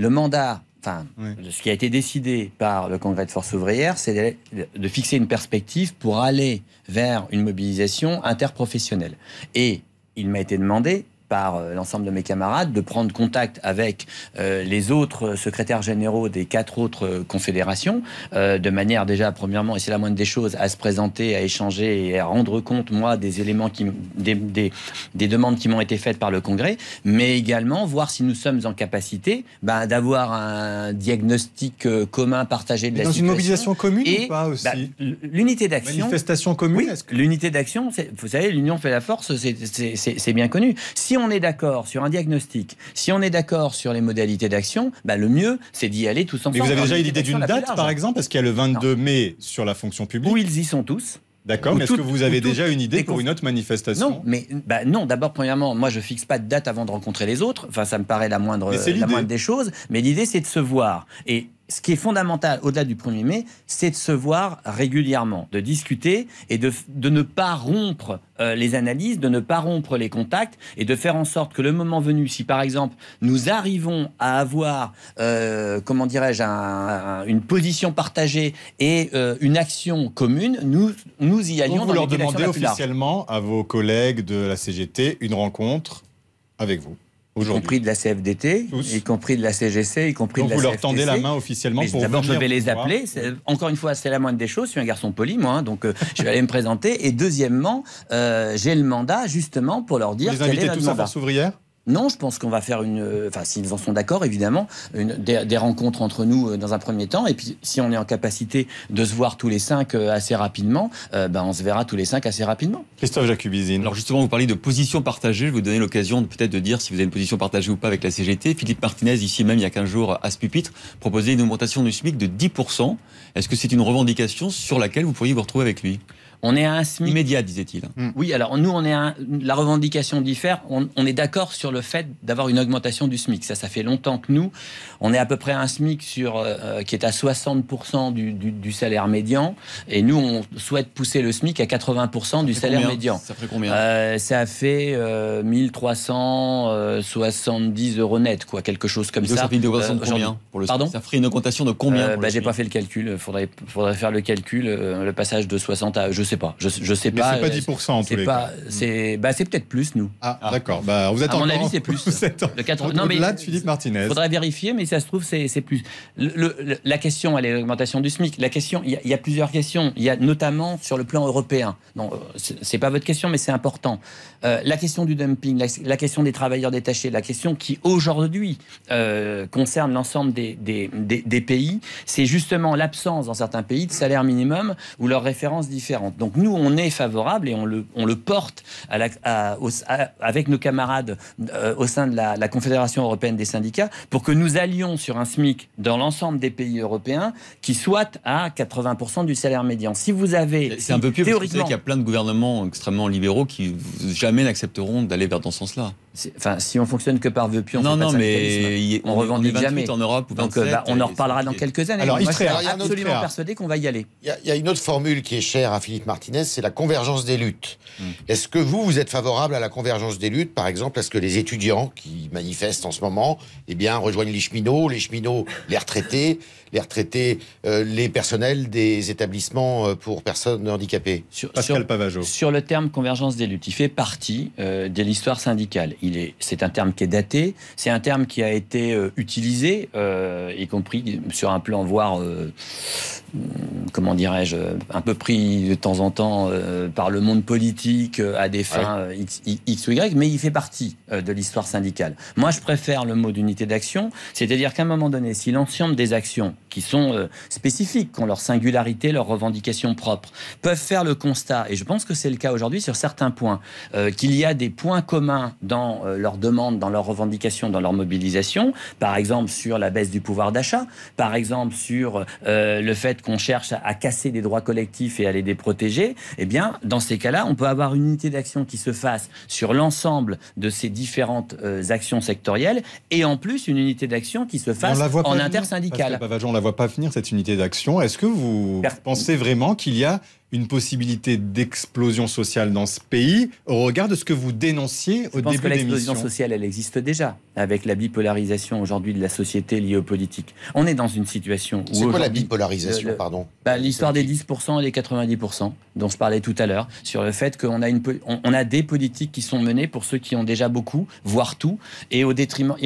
Le mandat enfin, ce qui a été décidé par le Congrès de Force ouvrière, c'est de, fixer une perspective pour aller vers une mobilisation interprofessionnelle. Et il m'a été demandé par euh, l'ensemble de mes camarades de prendre contact avec euh, les autres secrétaires généraux des quatre autres euh, confédérations, de manière déjà, premièrement, et c'est la moindre des choses, à se présenter, à échanger et à rendre compte, moi, des éléments qui, des, des, demandes qui m'ont été faites par le Congrès, mais également voir si nous sommes en capacité bah, d'avoir un diagnostic commun partagé de la dans situation. Dans une mobilisation commune et, pas bah, aussi L'unité d'action. Manifestation commune. Oui, l'unité d'action, vous savez, l'union fait la force, c'est bien connu. Si on on est d'accord sur un diagnostic, si on est d'accord sur les modalités d'action, bah, le mieux, c'est d'y aller tous ensemble. Mais vous avez déjà l'idée d'une date, par exemple Parce qu'il y a le 22 mai sur la fonction publique. Où ils y sont tous. D'accord, mais est-ce que vous avez déjà une idée pour une autre manifestation Non, mais bah non. D'abord, premièrement, moi, je fixe pas de date avant de rencontrer les autres. Enfin, ça me paraît la moindre, la moindre des choses. Mais l'idée, c'est de se voir. Et ce qui est fondamental au-delà du 1er mai, c'est de se voir régulièrement, de discuter et de, ne pas rompre euh, les analyses, de ne pas rompre les contacts et de faire en sorte que le moment venu, si par exemple nous arrivons à avoir, euh, comment dirais-je, une position partagée et euh, une action commune, nous, nous y allions. Vous, vous leur demandez officiellement à vos collègues de la CGT une rencontre avec vous y compris de la CFDT, y compris de la CGC, y compris de la vous leur tendez la main officiellement pour D'abord, je vais les appeler. Encore une fois, c'est la moindre des choses. Je suis un garçon poli, moi, hein, donc euh, (laughs) je vais aller me présenter. Et deuxièmement, euh, j'ai le mandat justement pour leur dire. Vous les invitez tous en force ouvrière non, je pense qu'on va faire une. Euh, enfin, s'ils en sont d'accord, évidemment, des, rencontres entre nous euh, dans un premier temps. Et puis, si on est en capacité de se voir tous les cinq euh, assez rapidement, ben, on se verra tous les cinq assez rapidement. Christophe Jacubizine. Alors, justement, vous parlez de position partagée. Je vais vous donner l'occasion peut-être de dire si vous avez une position partagée ou pas avec la CGT. Philippe Martinez, ici même, il y a 15 jours, à ce pupitre, proposait une augmentation du SMIC de 10%. Est-ce que c'est une revendication sur laquelle vous pourriez vous retrouver avec lui on est à un SMIC. Immédiat, disait-il. Mm. Oui, alors nous, on est la revendication diffère. On, est d'accord sur le fait d'avoir une augmentation du SMIC. Ça, ça fait longtemps que nous, on est à peu près à un SMIC sur, euh, euh, qui est à 60% du, salaire médian. Et nous, on souhaite pousser le SMIC à 80% du salaire médian. Ça fait combien euh, Ça fait 1370 euros net, quoi, quelque chose comme ça. ça combien le Pardon Ça ferait une augmentation de combien bah, J'ai pas fait le calcul faudrait, faudrait faire le calcul, euh, le passage de 60 à, je sais pas, je, sais Mais pas. C'est pas 10% euh, en tous les cas. C'est bah, peut-être plus, nous. Ah, ah, d'accord. Bah, vous êtes à mon avis, c'est plus. (laughs) le de Philippe Martinez. Faudrait vérifier, mais ça se trouve, c'est plus. la question, elle est l'augmentation du SMIC. La question, il y, y, a plusieurs questions. Il y a notamment sur le plan européen. Non, euh, c'est pas votre question, mais c'est important. la question du dumping, la, question des travailleurs détachés, la question qui aujourd'hui concerne l'ensemble des, des, des pays, c'est justement l'absence dans certains pays de salaire minimum ou leurs références différentes. Donc nous, on est favorable et on le, porte avec nos camarades euh, au sein de la, Confédération européenne des syndicats pour que nous allions sur un SMIC dans l'ensemble des pays européens qui soit à 80% du salaire médian. Si vous avez... C'est un peu pieux théoriquement... qu'il y a plein de gouvernements extrêmement libéraux qui jamais n'accepteront d'aller vers dans ce sens-là. Enfin, si on fonctionne que par vœux pieux, on ne non, non, mais on, on revendique jamais. En Europe Donc, euh, bah, on en reparlera dans quelques années. Alors, moi, je suis absolument persuadé qu'on va y aller. Il y, a une autre formule qui est chère à Philippe Martinez, c'est la convergence des luttes. Hmm. Est-ce que vous, vous êtes favorable à la convergence des luttes, par exemple, est ce que les étudiants qui manifestent en ce moment, eh bien, rejoignent les cheminots, les cheminots, les retraités, les retraités, euh, les personnels des établissements euh, pour personnes handicapées sur, Pascal sur, Pavageau. Sur le terme convergence des luttes, il fait partie de l'histoire syndicale est, c'est un terme qui est daté, c'est un terme qui a été euh, utilisé, euh, y compris sur un plan, voire, euh, comment dirais-je, un peu pris de temps en temps par le monde politique à des fins X, ou Y, mais il fait partie de l'histoire syndicale. Moi, je préfère le mot d'unité d'action, c'est-à-dire qu'à un moment donné, si l'ensemble des actions qui sont spécifiques, qui ont leur singularité, leurs revendications propres, peuvent faire le constat, et je pense que c'est le cas aujourd'hui sur certains points, qu'il y a des points communs dans euh, leurs demandes, dans leurs revendications, dans leur mobilisation par exemple sur la baisse du pouvoir d'achat, par exemple sur euh, le fait qu'on cherche à, casser des droits collectifs et à les déprotéger, eh bien, dans ces cas-là, on peut avoir une unité d'action qui se fasse sur l'ensemble de ces différentes euh, actions sectorielles et en plus une unité d'action qui se fasse en intersyndicale. on ne la voit pas finir cette unité d'action. Est-ce que vous pensez vraiment qu'il y a une possibilité d'explosion sociale dans ce pays au regard de ce que vous dénonciez au Je début que l'explosion sociale, elle existe déjà avec la bipolarisation aujourd'hui de la société liée aux politiques. On est dans une situation où... C'est quoi la bipolarisation, pardon bah, L'histoire des 10% et des 90% dont je parlais tout à l'heure, sur le fait qu'on a, une, a des politiques qui sont menées pour ceux qui ont déjà beaucoup, voire tout, et au détriment...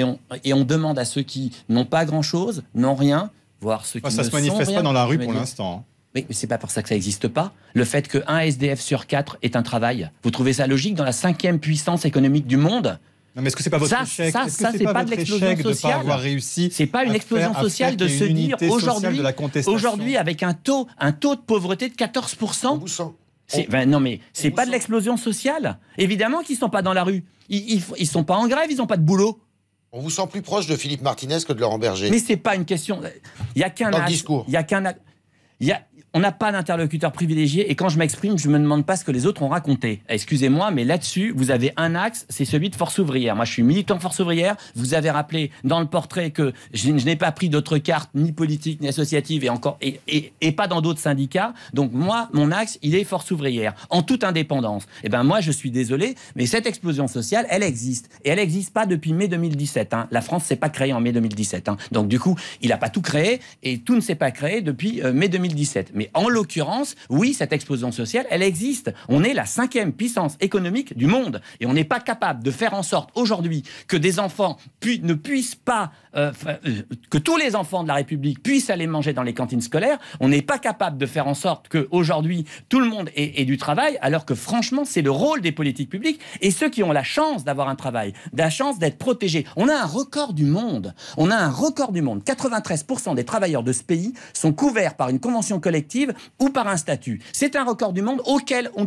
Et on, demande à ceux qui n'ont pas grand-chose, n'ont rien, voire ceux ah, qui oh, ça ne se manifeste pas dans la rue pour l'instant. Hein mais c'est pas pour ça que ça n'existe pas. Le fait que un SDF sur quatre est un travail. Vous trouvez ça logique dans la cinquième puissance économique du monde non, mais est-ce que c'est pas votre ça, Ça, -ce ça c'est pas, de l'explosion sociale. C'est pas une explosion sociale de se dire aujourd'hui, aujourd'hui avec un taux, un taux de pauvreté de 14 ben non, mais c'est pas de l'explosion sociale. Évidemment qu'ils sont pas dans la rue. Ils, ne sont pas en grève, ils n'ont pas de boulot. On vous sent plus proche de Philippe Martinez que de Laurent Berger. Mais c'est pas une question. Il y a qu'un. discours. Il y a qu'un on n'a pas d'interlocuteur privilégié et quand je m'exprime, je ne me demande pas ce que les autres ont raconté. Excusez-moi, mais là-dessus, vous avez un axe, c'est celui de force ouvrière. Moi, je suis militant force ouvrière. Vous avez rappelé dans le portrait que je, n'ai pas pris d'autres cartes, ni politiques, ni associatives, et encore et, et, pas dans d'autres syndicats. Donc moi, mon axe, il est force ouvrière, en toute indépendance. Et eh ben moi, je suis désolé, mais cette explosion sociale, elle existe et elle n'existe pas depuis mai 2017. Hein. La France s'est pas créée en mai 2017. Hein. Donc du coup, il n'a pas tout créé et tout ne s'est pas créé depuis euh, mai 2017. Mais en l'occurrence, oui, cette explosion sociale, elle existe. On est la cinquième puissance économique du monde. Et on n'est pas capable de faire en sorte aujourd'hui que des enfants ne puissent pas, euh, euh, que tous les enfants de la République puissent aller manger dans les cantines scolaires. On n'est pas capable de faire en sorte qu'aujourd'hui, tout le monde ait, ait du travail, alors que franchement, c'est le rôle des politiques publiques et ceux qui ont la chance d'avoir un travail, la chance d'être protégés. On a un record du monde. On a un record du monde. 93% des travailleurs de ce pays sont couverts par une convention collective ou par un statut. C'est un record du monde auquel on,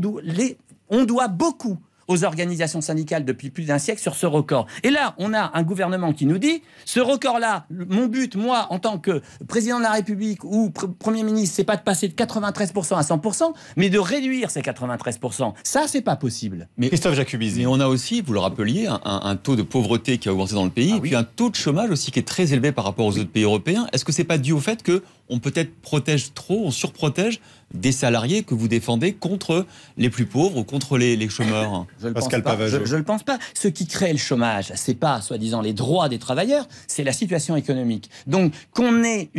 doit beaucoup aux organisations syndicales depuis plus d'un siècle sur ce record. Et là, on a un gouvernement qui nous dit ce record-là, mon but, moi, en tant que président de la République ou premier ministre, c'est pas de passer de 93% à 100%, mais de réduire ces 93%. Ça, c'est pas possible. Mais Christophe Jacubizi. Mais on a aussi, vous le rappeliez, un, taux de pauvreté qui a augmenté dans le pays, ah puis un taux de chômage aussi qui est très élevé par rapport aux autres pays européens. Est-ce que c'est pas dû au fait que on peut-être protège trop, on surprotège des salariés que vous défendez contre les plus pauvres ou contre les, chômeurs (laughs) Je ne pense pas. Je, je, le pense pas. Ce qui crée le chômage, c'est pas soi-disant les droits des travailleurs, c'est la situation économique. Donc qu'on ait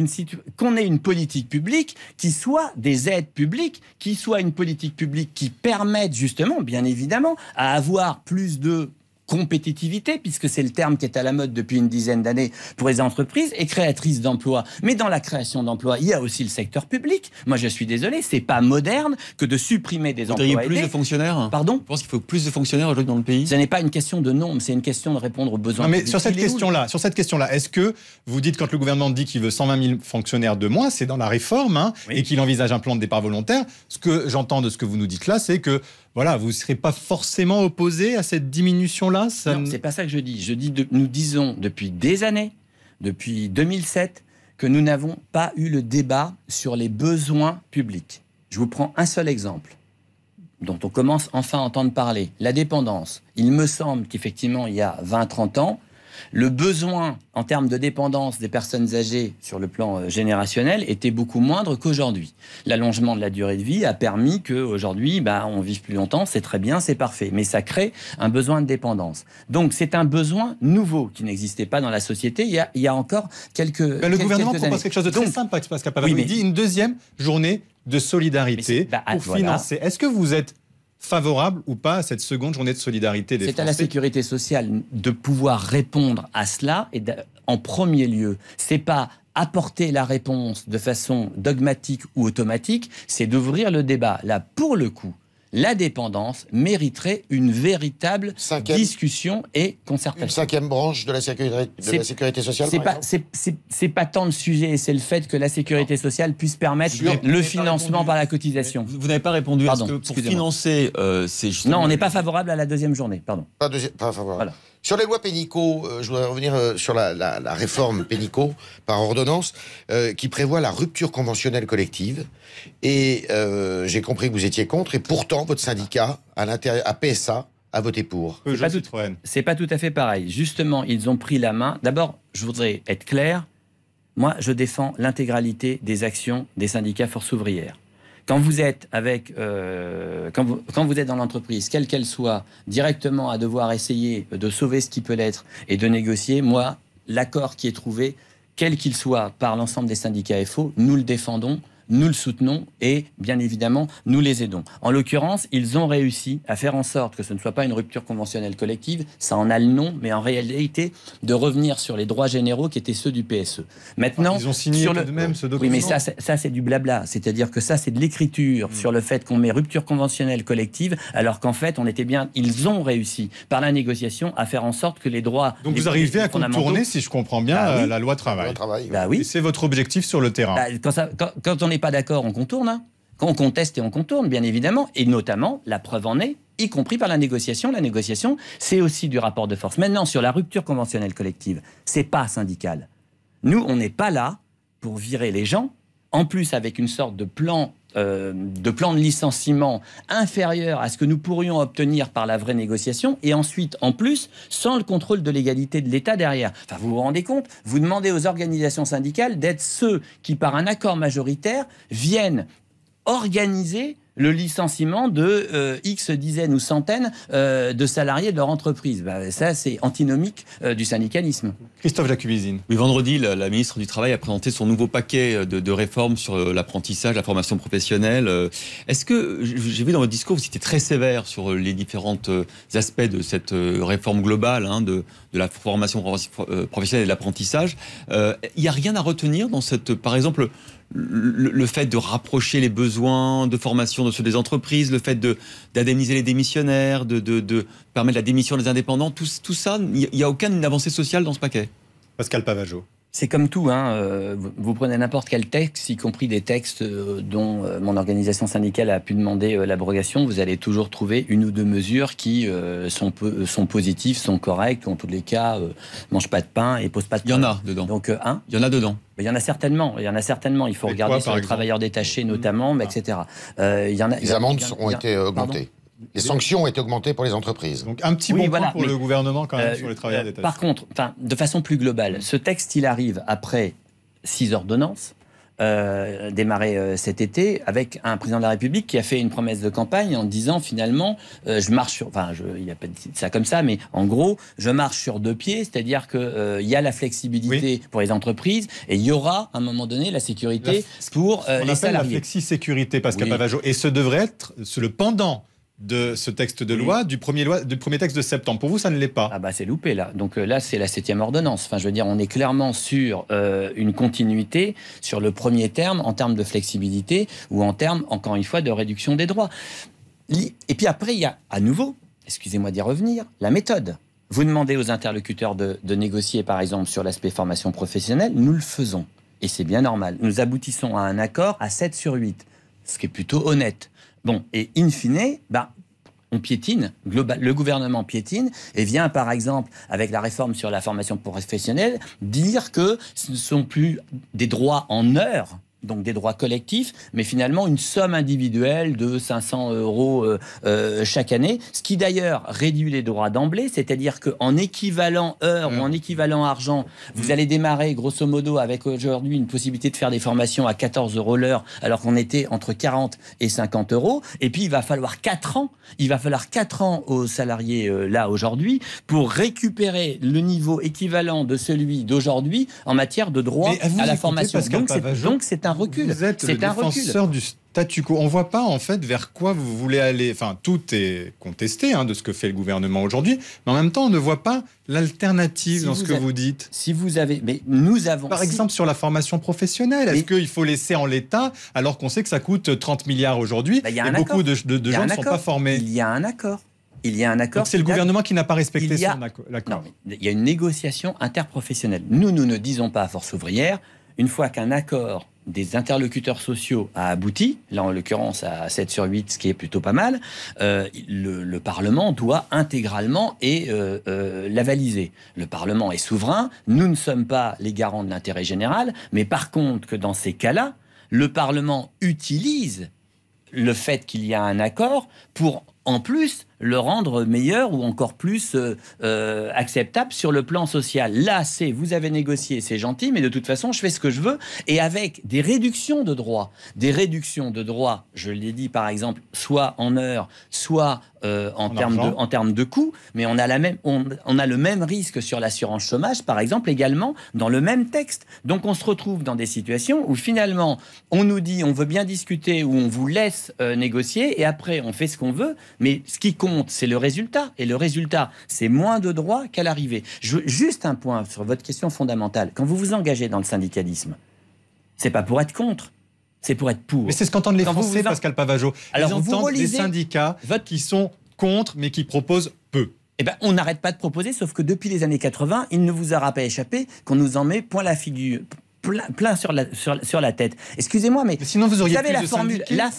une politique publique qui soit des aides publiques, qui soit une politique publique qui permette justement, bien évidemment, à avoir plus de compétitivité, puisque c'est le terme qui est à la mode depuis une dizaine d'années pour les entreprises, et créatrice d'emplois. Mais dans la création d'emplois, il y a aussi le secteur public. Moi, je suis désolé, c'est pas moderne que de supprimer des emplois. Vous plus de fonctionnaires Pardon Je pense qu'il faut plus de fonctionnaires aujourd'hui dans le pays. Ce n'est pas une question de nombre, c'est une question de répondre aux besoins. mais sur cette question-là, sur cette question-là, est-ce que vous dites quand le gouvernement dit qu'il veut 120 000 fonctionnaires de moins, c'est dans la réforme, hein, et qu'il envisage un plan de départ volontaire Ce que j'entends de ce que vous nous dites là, c'est que voilà, vous ne serez pas forcément opposé à cette diminution-là ça... Non, c'est pas ça que je dis. Je dis nous disons depuis des années, depuis 2007, que nous n'avons pas eu le débat sur les besoins publics. Je vous prends un seul exemple dont on commence enfin à entendre parler, la dépendance. Il me semble qu'effectivement, il y a 20-30 ans, le besoin en termes de dépendance des personnes âgées sur le plan euh, générationnel était beaucoup moindre qu'aujourd'hui. L'allongement de la durée de vie a permis qu'aujourd'hui, bah, on vive plus longtemps, c'est très bien, c'est parfait. Mais ça crée un besoin de dépendance. Donc c'est un besoin nouveau qui n'existait pas dans la société il y a, encore quelques. le gouvernement propose quelque chose de très Il dit une deuxième journée de solidarité bah, pour financer. Est-ce que vous êtes favorable ou pas à cette seconde journée de solidarité des C'est à la sécurité sociale de pouvoir répondre à cela et en premier lieu. C'est pas apporter la réponse de façon dogmatique ou automatique, c'est d'ouvrir le débat. Là, pour le coup, la dépendance mériterait une véritable discussion et concertation. Une cinquième branche de la sécurité, sécurité sociale C'est pas, pas tant le sujet, c'est le fait que la sécurité sociale puisse permettre le financement par la cotisation. Vous, n'avez pas répondu à ce que pour financer euh, ces Non, on n'est pas favorable à la deuxième journée, pardon. Pas, pas favorable. Sur les lois Pénicaud, euh, je voudrais revenir euh, sur la, réforme Pénicaud par ordonnance euh, qui prévoit la rupture conventionnelle collective. Et j'ai compris que vous étiez contre, et pourtant votre syndicat à à PSA, a voté pour. C'est pas, pas tout à fait pareil. Justement, ils ont pris la main. D'abord, je voudrais être clair. Moi, je défends l'intégralité des actions des syndicats force ouvrière quand vous êtes avec, euh, quand, vous, quand, vous, êtes dans l'entreprise, quelle qu'elle soit, directement à devoir essayer de sauver ce qui peut l'être et de négocier, moi, l'accord qui est trouvé, quel qu'il soit par l'ensemble des syndicats FO, nous le défendons nous le soutenons et bien évidemment nous les aidons. En l'occurrence, ils ont réussi à faire en sorte que ce ne soit pas une rupture conventionnelle collective, ça en a le nom, mais en réalité de revenir sur les droits généraux qui étaient ceux du PSE. Maintenant, ils ont signé sur le... même ce document. Oui, mais ça, ça c'est du blabla, c'est-à-dire que ça c'est de l'écriture hmm. sur le fait qu'on met rupture conventionnelle collective, alors qu'en fait on était bien, ils ont réussi par la négociation à faire en sorte que les droits. Donc vous arrivez à contourner, si je comprends bien, bah euh, la loi travail. bah, oui. C'est votre objectif sur le terrain. Bah, quand, ça, quand, quand on est pas d'accord, on contourne. Hein. Quand on conteste et on contourne, bien évidemment, et notamment, la preuve en est, y compris par la négociation. La négociation, c'est aussi du rapport de force. Maintenant, sur la rupture conventionnelle collective, c'est pas syndical. Nous, on n'est pas là pour virer les gens, en plus avec une sorte de plan euh, de plans de licenciement inférieur à ce que nous pourrions obtenir par la vraie négociation, et ensuite, en plus, sans le contrôle de l'égalité de l'État derrière. vous vous rendez compte Vous demandez aux organisations syndicales d'être ceux qui, par un accord majoritaire, viennent organiser le licenciement de euh, X dizaines ou centaines euh, de salariés de leur entreprise. Bah, ça, c'est antinomique euh, du syndicalisme. Christophe Jacubizine. Oui, vendredi, la, ministre du Travail a présenté son nouveau paquet de, réformes sur l'apprentissage, la formation professionnelle. Est-ce que, j'ai vu dans votre discours, vous étiez très sévère sur les différents aspects de cette réforme globale hein, de, de, la formation professionnelle et de l'apprentissage. Il n'y a rien à retenir dans cette, par exemple, le, fait de rapprocher les besoins de formation de ceux des entreprises, le fait d'indemniser les démissionnaires, de, permettre la démission des indépendants, tout, tout ça, il n'y a aucune avancée sociale dans ce paquet. Pascal Pavageau. C'est comme tout, hein, euh, vous prenez n'importe quel texte, y compris des textes euh, dont euh, mon organisation syndicale a pu demander l'abrogation, vous allez toujours trouver une ou deux mesures qui sont, sont positives, sont correctes, ou en tous les cas, ne mangent pas de pain et posent pas de Il y en a dedans. Donc, un. Hein il y en a dedans. Il y en a certainement, il y en a certainement. Il faut regarder sur les travailleurs détachés mmh. notamment, mais ah. etc. Les amendes ont été augmentées les sanctions ont été augmentées pour les entreprises. Donc un petit bon voilà, point pour le gouvernement quand même euh, sur les travailleurs des Par contre, de façon plus globale, ce texte, il arrive après six ordonnances. Euh, euh, cet été avec un président de la République qui a fait une promesse de campagne en disant finalement euh, je marche sur enfin je, il a pas dit ça comme ça mais en gros je marche sur deux pieds c'est-à-dire que il y a la flexibilité pour les entreprises et il y aura à un moment donné la sécurité pour les salariés la flexi sécurité Pascal oui. Pavageau et ce devrait être le pendant de ce texte de loi, du, premier texte de septembre. Pour vous, ça ne l'est pas. Ah bah c'est loupé là. Donc euh, là, c'est la septième ordonnance. Enfin, je veux dire, on est clairement sur euh, une continuité, sur le premier terme, en termes de flexibilité ou en termes, encore une fois, de réduction des droits. Et puis après, il y a à nouveau, excusez-moi d'y revenir, la méthode. Vous demandez aux interlocuteurs de, de négocier, par exemple, sur l'aspect formation professionnelle, nous le faisons. Et c'est bien normal. Nous aboutissons à un accord à 7 sur 8, ce qui est plutôt honnête. Bon, et in fine, bah, on piétine, le gouvernement piétine et vient par exemple avec la réforme sur la formation professionnelle dire que ce ne sont plus des droits en heure donc des droits collectifs, mais finalement une somme individuelle de 500 euros euh, euh, chaque année, ce qui d'ailleurs réduit les droits d'emblée, c'est-à-dire qu'en équivalent heure ou en mmh. équivalent argent, vous mmh. allez démarrer grosso modo avec aujourd'hui une possibilité de faire des formations à 14 euros l'heure, alors qu'on était entre 40 et 50 euros, et puis il va falloir 4 ans, il va falloir 4 ans aux salariés euh, là aujourd'hui pour récupérer le niveau équivalent de celui d'aujourd'hui en matière de droits à, la formation. Donc c'est recul. Vous êtes un défenseur du statu quo. On ne voit pas en fait vers quoi vous voulez aller. Enfin, tout est contesté hein, de ce que fait le gouvernement aujourd'hui, mais en même temps, on ne voit pas l'alternative dans ce que vous dites. Si vous avez, mais nous avons. Par exemple, sur la formation professionnelle, est-ce qu'il faut laisser en l'état alors qu'on sait que ça coûte 30 milliards aujourd'hui et beaucoup de, gens ne sont pas formés Il y a un accord. Il y a un accord. C'est le gouvernement qui n'a pas respecté son accord. mais il y a une négociation interprofessionnelle. Nous, nous ne disons pas à Force ouvrière, une fois qu'un accord des interlocuteurs sociaux a abouti, là en l'occurrence à 7 sur 8, ce qui est plutôt pas mal, euh, le, Parlement doit intégralement et euh, euh, l'avaliser. Le Parlement est souverain, nous ne sommes pas les garants de l'intérêt général, mais par contre que dans ces cas-là, le Parlement utilise le fait qu'il y a un accord pour en plus le rendre meilleur ou encore plus euh, euh, acceptable sur le plan social. Là, c'est vous avez négocié, c'est gentil, mais de toute façon, je fais ce que je veux et avec des réductions de droits. Des réductions de droits, je l'ai dit par exemple, soit en heures, soit euh, en, termes de, en de coûts, mais on a, la même, on, a le même risque sur l'assurance chômage, par exemple, également dans le même texte. Donc on se retrouve dans des situations où finalement, on nous dit on veut bien discuter ou on vous laisse négocier, et après on fait ce qu'on veut, mais ce qui compte, c'est le résultat. Et le résultat, c'est moins de droits qu'à l'arrivée. Juste un point sur votre question fondamentale. Quand vous vous engagez dans le syndicalisme, c'est pas pour être contre. C'est pour être pour. Mais c'est ce qu'entendent les Français, Pascal Pavageau. Alors Ils entendent des syndicats qui sont contre, mais qui proposent peu. Eh ben, on n'arrête pas de proposer, sauf que depuis les années 80, il ne vous aura pas échappé qu'on nous en met point la figure, plein, sur, la, sur, la tête. Excusez-moi, mais, sinon vous auriez plus la formule, la,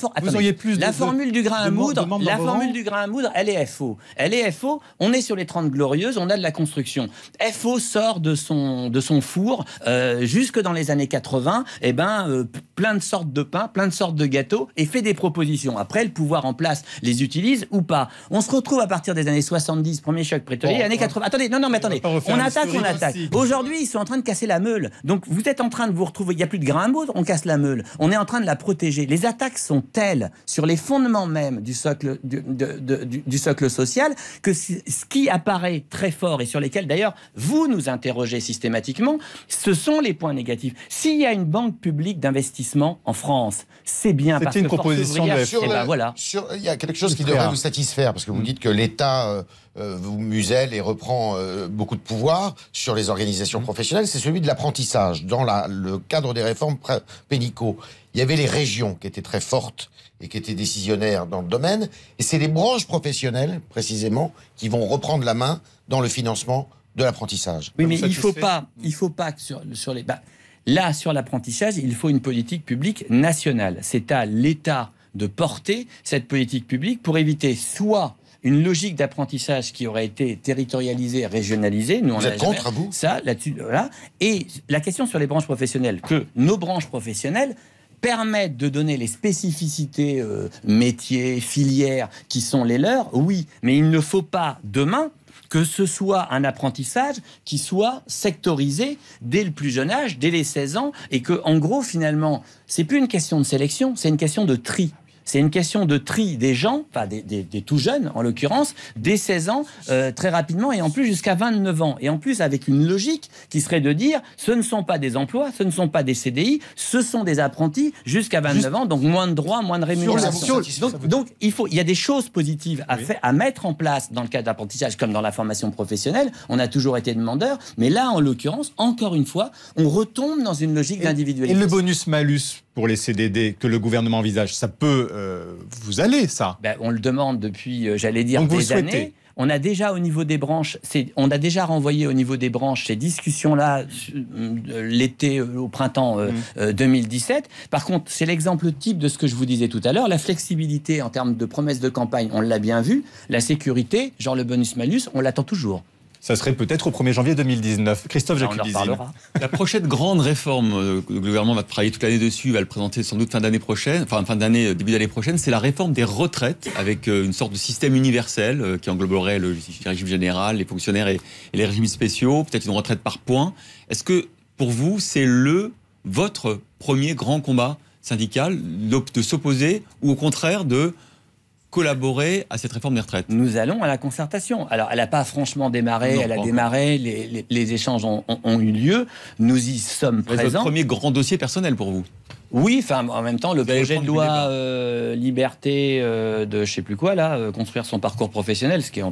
plus la formule du grain à moudre, la formule du grain à moudre, elle est FO. Elle est FO. On est sur les 30 glorieuses, on a de la construction. FO sort de son, de son four euh, jusque dans les années 80. Et eh ben euh, plein de sortes de pains, plein de sortes de gâteaux et fait des propositions. Après, le pouvoir en place les utilise ou pas. On se retrouve à partir des années 70, premier choc pétrolier, oh, années 80. Attendez, non, non, mais attendez. On attaque, on attaque. Aujourd'hui, ils sont en train de casser la meule. Donc vous êtes en train de vous retrouver, il n'y a plus de Grimaud, on casse la meule. On est en train de la protéger. Les attaques sont telles sur les fondements même du socle, du, socle social que ce qui apparaît très fort et sur lesquels d'ailleurs vous nous interrogez systématiquement, ce sont les points négatifs. S'il y a une banque publique d'investissement en France, c'est bien parce une proposition de... Eh ben, sur, voilà. il y a quelque chose qui devrait vous satisfaire parce que vous dites que l'État euh, vous euh, muselle et reprend euh, beaucoup de pouvoir sur les organisations mmh. professionnelles, c'est celui de l'apprentissage. Dans le cadre des réformes pénicaux, il y avait les régions qui étaient très fortes et qui étaient décisionnaires dans le domaine, et c'est les branches professionnelles, précisément, qui vont reprendre la main dans le financement de l'apprentissage. Oui, mais il ne faut, pas, mmh. il faut pas que sur, les... Bah, là, sur l'apprentissage, il faut une politique publique nationale. C'est à l'État de porter cette politique publique pour éviter soit une logique d'apprentissage qui aurait été territorialisée, régionalisée. Nous, on Ça, là-dessus, voilà. Et la question sur les branches professionnelles, que nos branches professionnelles permettent de donner les spécificités euh, métiers, filières qui sont les leurs, oui, mais il ne faut pas demain que ce soit un apprentissage qui soit sectorisé dès le plus jeune âge, dès les 16 ans, et que, en gros, finalement, c'est plus une question de sélection, c'est une question de tri. C'est une question de tri des gens, pas des, tout jeunes en l'occurrence, dès 16 ans, euh, très rapidement, et en plus jusqu'à 29 ans. Et en plus avec une logique qui serait de dire, ce ne sont pas des emplois, ce ne sont pas des CDI, ce sont des apprentis jusqu'à 29 ans, donc moins de droits, moins de rémunération. Donc, il, faut, il y a des choses positives à, à mettre en place dans le cadre d'apprentissage, comme dans la formation professionnelle. On a toujours été demandeur, mais là, en l'occurrence, encore une fois, on retombe dans une logique d'individualisation. Et le bonus-malus pour les CDD que le gouvernement envisage, ça peut euh, vous aller, ça ben, On le demande depuis, euh, j'allais dire, des années. On a déjà au niveau des branches, on a déjà renvoyé au niveau des branches ces discussions-là euh, l'été, au printemps 2017. Mmh. Par contre, c'est l'exemple type de ce que je vous disais tout à l'heure. La flexibilité en termes de promesses de campagne, on l'a bien vu. La sécurité, genre le bonus-malus, on l'attend toujours ça serait peut-être au 1er janvier 2019. Christophe parlera. (laughs) La prochaine grande réforme, euh, le gouvernement va travailler toute l'année dessus, va le présenter sans doute fin d'année prochaine, enfin fin d'année, euh, début d'année prochaine, c'est la réforme des retraites avec euh, une sorte de système universel qui engloberait le régime général, les fonctionnaires et les régimes spéciaux, peut-être une retraite par point. Est-ce que pour vous, c'est le votre premier grand combat syndical de s'opposer ou au contraire de collaborer à cette réforme des retraites Nous allons à la concertation. Alors, elle n'a pas franchement démarré, elle a démarré, les, échanges ont, eu lieu, nous y sommes présents. C'est premier grand dossier personnel pour vous oui, enfin, en même temps, le projet de loi euh, liberté euh, de je sais plus quoi là, euh, construire son parcours professionnel, ce qui est,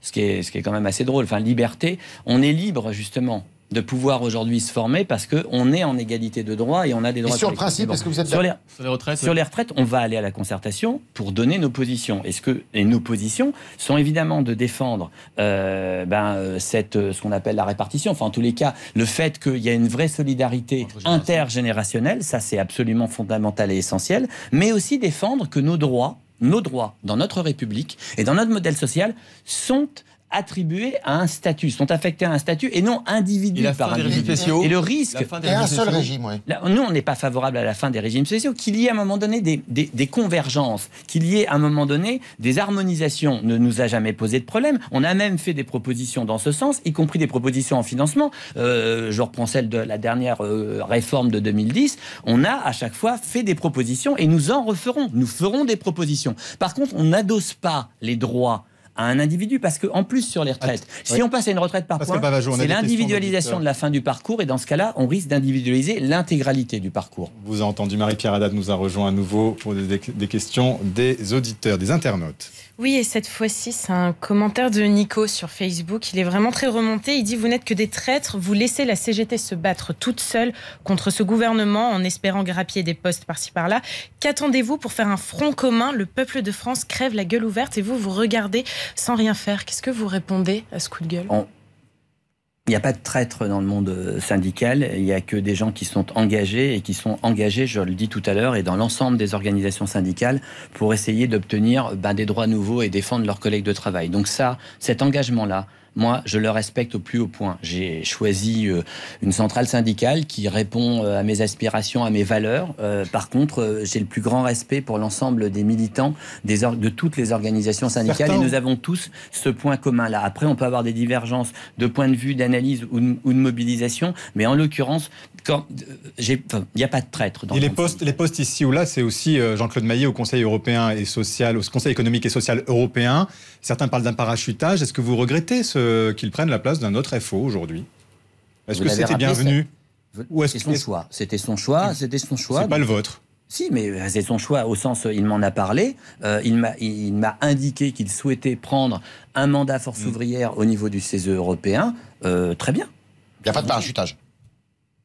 ce qui est, ce qui est quand même assez drôle. Enfin, liberté, on est libre justement de pouvoir aujourd'hui se former parce qu'on est en égalité de droit et on a des droits. sur le principe, est-ce que vous êtes sur les, retraites Sur les retraites, on va aller à la concertation pour donner nos positions. Est-ce et nos positions sont évidemment de défendre euh, ben, euh, cette euh, ce qu'on appelle la répartition. Enfin, en tous les cas, le fait qu'il y a une vraie solidarité intergénérationnelle, ça c'est absolument fondamental et essentiel, mais aussi défendre que nos droits nos droits dans notre République et dans notre modèle social sont attribués à un statut, sont affectés à un statut et non individuels. par Et le risque... Et seul régime, oui. nous, on n'est pas favorable à la fin des régimes sociaux, qu'il y ait à un moment donné des, convergences, qu'il y ait à un moment donné des harmonisations, ne nous a jamais posé de problème. On a même fait des propositions dans ce sens, y compris des propositions en financement. Euh, je reprends celle de la dernière euh, réforme de 2010. On a à chaque fois fait des propositions et nous en referons. Nous ferons des propositions. Par contre, on n'adosse pas les droits à un individu, parce qu'en plus sur les retraites, ah, si on passe à une retraite par points, c'est l'individualisation de la fin du parcours, et dans ce cas-là, on risque d'individualiser l'intégralité du parcours. Vous avez entendu, Marie-Pierre Haddad nous a rejoint à nouveau pour des questions des auditeurs, des internautes. Oui, et cette fois-ci, c'est un commentaire de Nico sur Facebook. Il est vraiment très remonté. Il dit Vous n'êtes que des traîtres, vous laissez la CGT se battre toute seule contre ce gouvernement en espérant grappiller des postes par-ci par-là. Qu'attendez-vous pour faire un front commun Le peuple de France crève la gueule ouverte et vous, vous regardez sans rien faire. Qu'est-ce que vous répondez à ce coup de gueule il n'y a pas de traître dans le monde euh, syndical, il n'y a que des gens qui sont engagés et qui sont engagés, je le dis tout à l'heure, et dans l'ensemble des organisations syndicales pour essayer d'obtenir ben, des droits nouveaux et défendre leurs collègues de travail. Donc ça, cet engagement-là, moi, je le respecte au plus haut point. J'ai choisi euh, une centrale syndicale qui répond euh, à mes aspirations, à mes valeurs. Euh, par contre, j'ai le plus grand respect pour l'ensemble des militants des de toutes les organisations syndicales et nous avons tous ce point commun-là. Après, on peut avoir des divergences de point de vue, d'analyse ou, de mobilisation, mais en l'occurrence, il n'y a pas de traître. Dans et les postes, les postes ici ou là, c'est aussi Jean-Claude Maillet au Conseil européen et social, au Conseil économique et social européen. Certains parlent d'un parachutage. Est-ce que vous regrettez ce, euh, qu'il prenne la place d'un autre FO aujourd'hui Est-ce que c'était bienvenu Ou est son, choix C'était son choix. C'était son choix. C'est pas le vôtre. Si, mais euh, c'est son choix au sens, il m'en a parlé, euh, il m'a indiqué qu'il souhaitait prendre un mandat force mm. ouvrière au niveau du CESE européen, très bien. Il n'y a pas de parachutage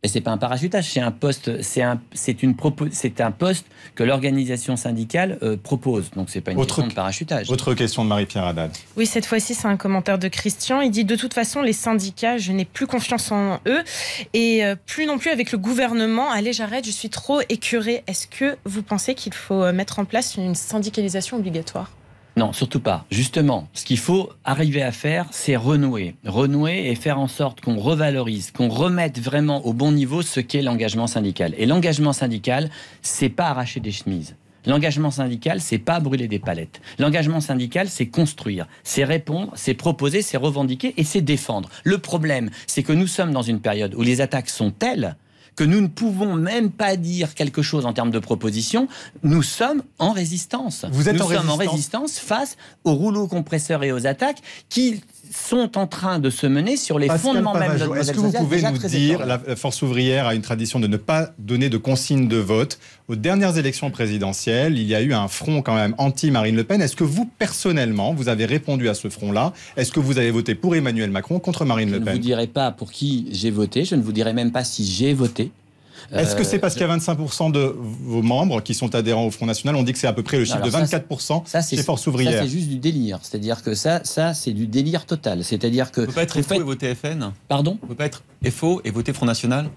et c'est pas un parachutage, c'est un poste, c'est un, une c'est un poste que l'organisation syndicale euh, propose. Donc c'est pas une autre, question de parachutage. Autre question de Marie-Pierre Haddad. Oui, cette fois-ci c'est un commentaire de Christian. Il dit de toute façon les syndicats, je n'ai plus confiance en eux et euh, plus non plus avec le gouvernement. Allez, j'arrête, je suis trop écuré. Est-ce que vous pensez qu'il faut euh, mettre en place une syndicalisation obligatoire non, surtout pas. Justement, ce qu'il faut arriver à faire, c'est renouer. Renouer et faire en sorte qu'on revalorise, qu'on remette vraiment au bon niveau ce qu'est l'engagement syndical. Et l'engagement syndical, c'est pas arracher des chemises. L'engagement syndical, c'est pas brûler des palettes. L'engagement syndical, c'est construire, c'est répondre, c'est proposer, c'est revendiquer et c'est défendre. Le problème, c'est que nous sommes dans une période où les attaques sont telles que nous ne pouvons même pas dire quelque chose en termes de proposition, nous sommes en résistance. Vous êtes nous sommes en résistance face aux rouleaux compresseurs et aux attaques qui sont en train de se mener sur les fondements même de Est-ce que vous pouvez nous dire, la force ouvrière a une tradition de ne pas donner de consignes de vote. Aux dernières élections présidentielles, il y a eu un front quand même anti-Marine Le Pen. Est-ce que vous, personnellement, vous avez répondu à ce front-là Est-ce que vous avez voté pour Emmanuel Macron contre Marine Le Pen Je ne vous dirai pas pour qui j'ai voté. Je ne vous dirai même pas si j'ai voté. Euh, Est-ce que c'est parce qu'il y a 25% de vos membres qui sont adhérents au Front National On dit que c'est à peu près le chiffre de 24% des forces Force Ça, c'est juste du délire. C'est-à-dire que ça, ça c'est du délire total. C'est-à-dire que. ne peut pas être FO et voter FN Pardon ne peut pas être FO et voter Front National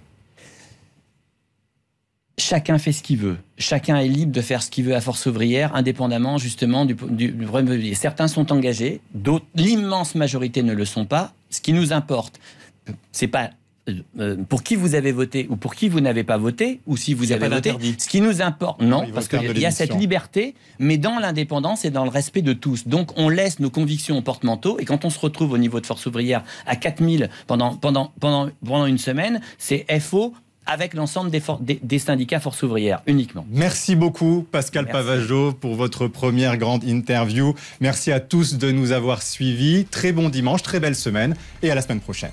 chacun fait ce qu'il veut. Chacun est libre de faire ce qu'il veut à force ouvrière, indépendamment justement du, du, vrai Certains sont engagés, d'autres, l'immense majorité ne le sont pas. Ce qui nous importe, c'est pas euh, euh, pour qui vous avez voté ou pour qui vous n'avez pas voté, ou si vous avez voté. Ce qui nous importe, non, parce qu'il y a cette liberté, mais dans l'indépendance et dans le respect de tous. Donc on laisse nos convictions au porte-manteau, et quand on se retrouve au niveau de force ouvrière à 4000 pendant, pendant, pendant, pendant une semaine, c'est FO avec l'ensemble des, syndicats force ouvrière uniquement. Merci beaucoup Pascal Pavageau pour votre première grande interview. Merci à tous de nous avoir suivis. Très bon dimanche, très belle semaine et à la semaine prochaine.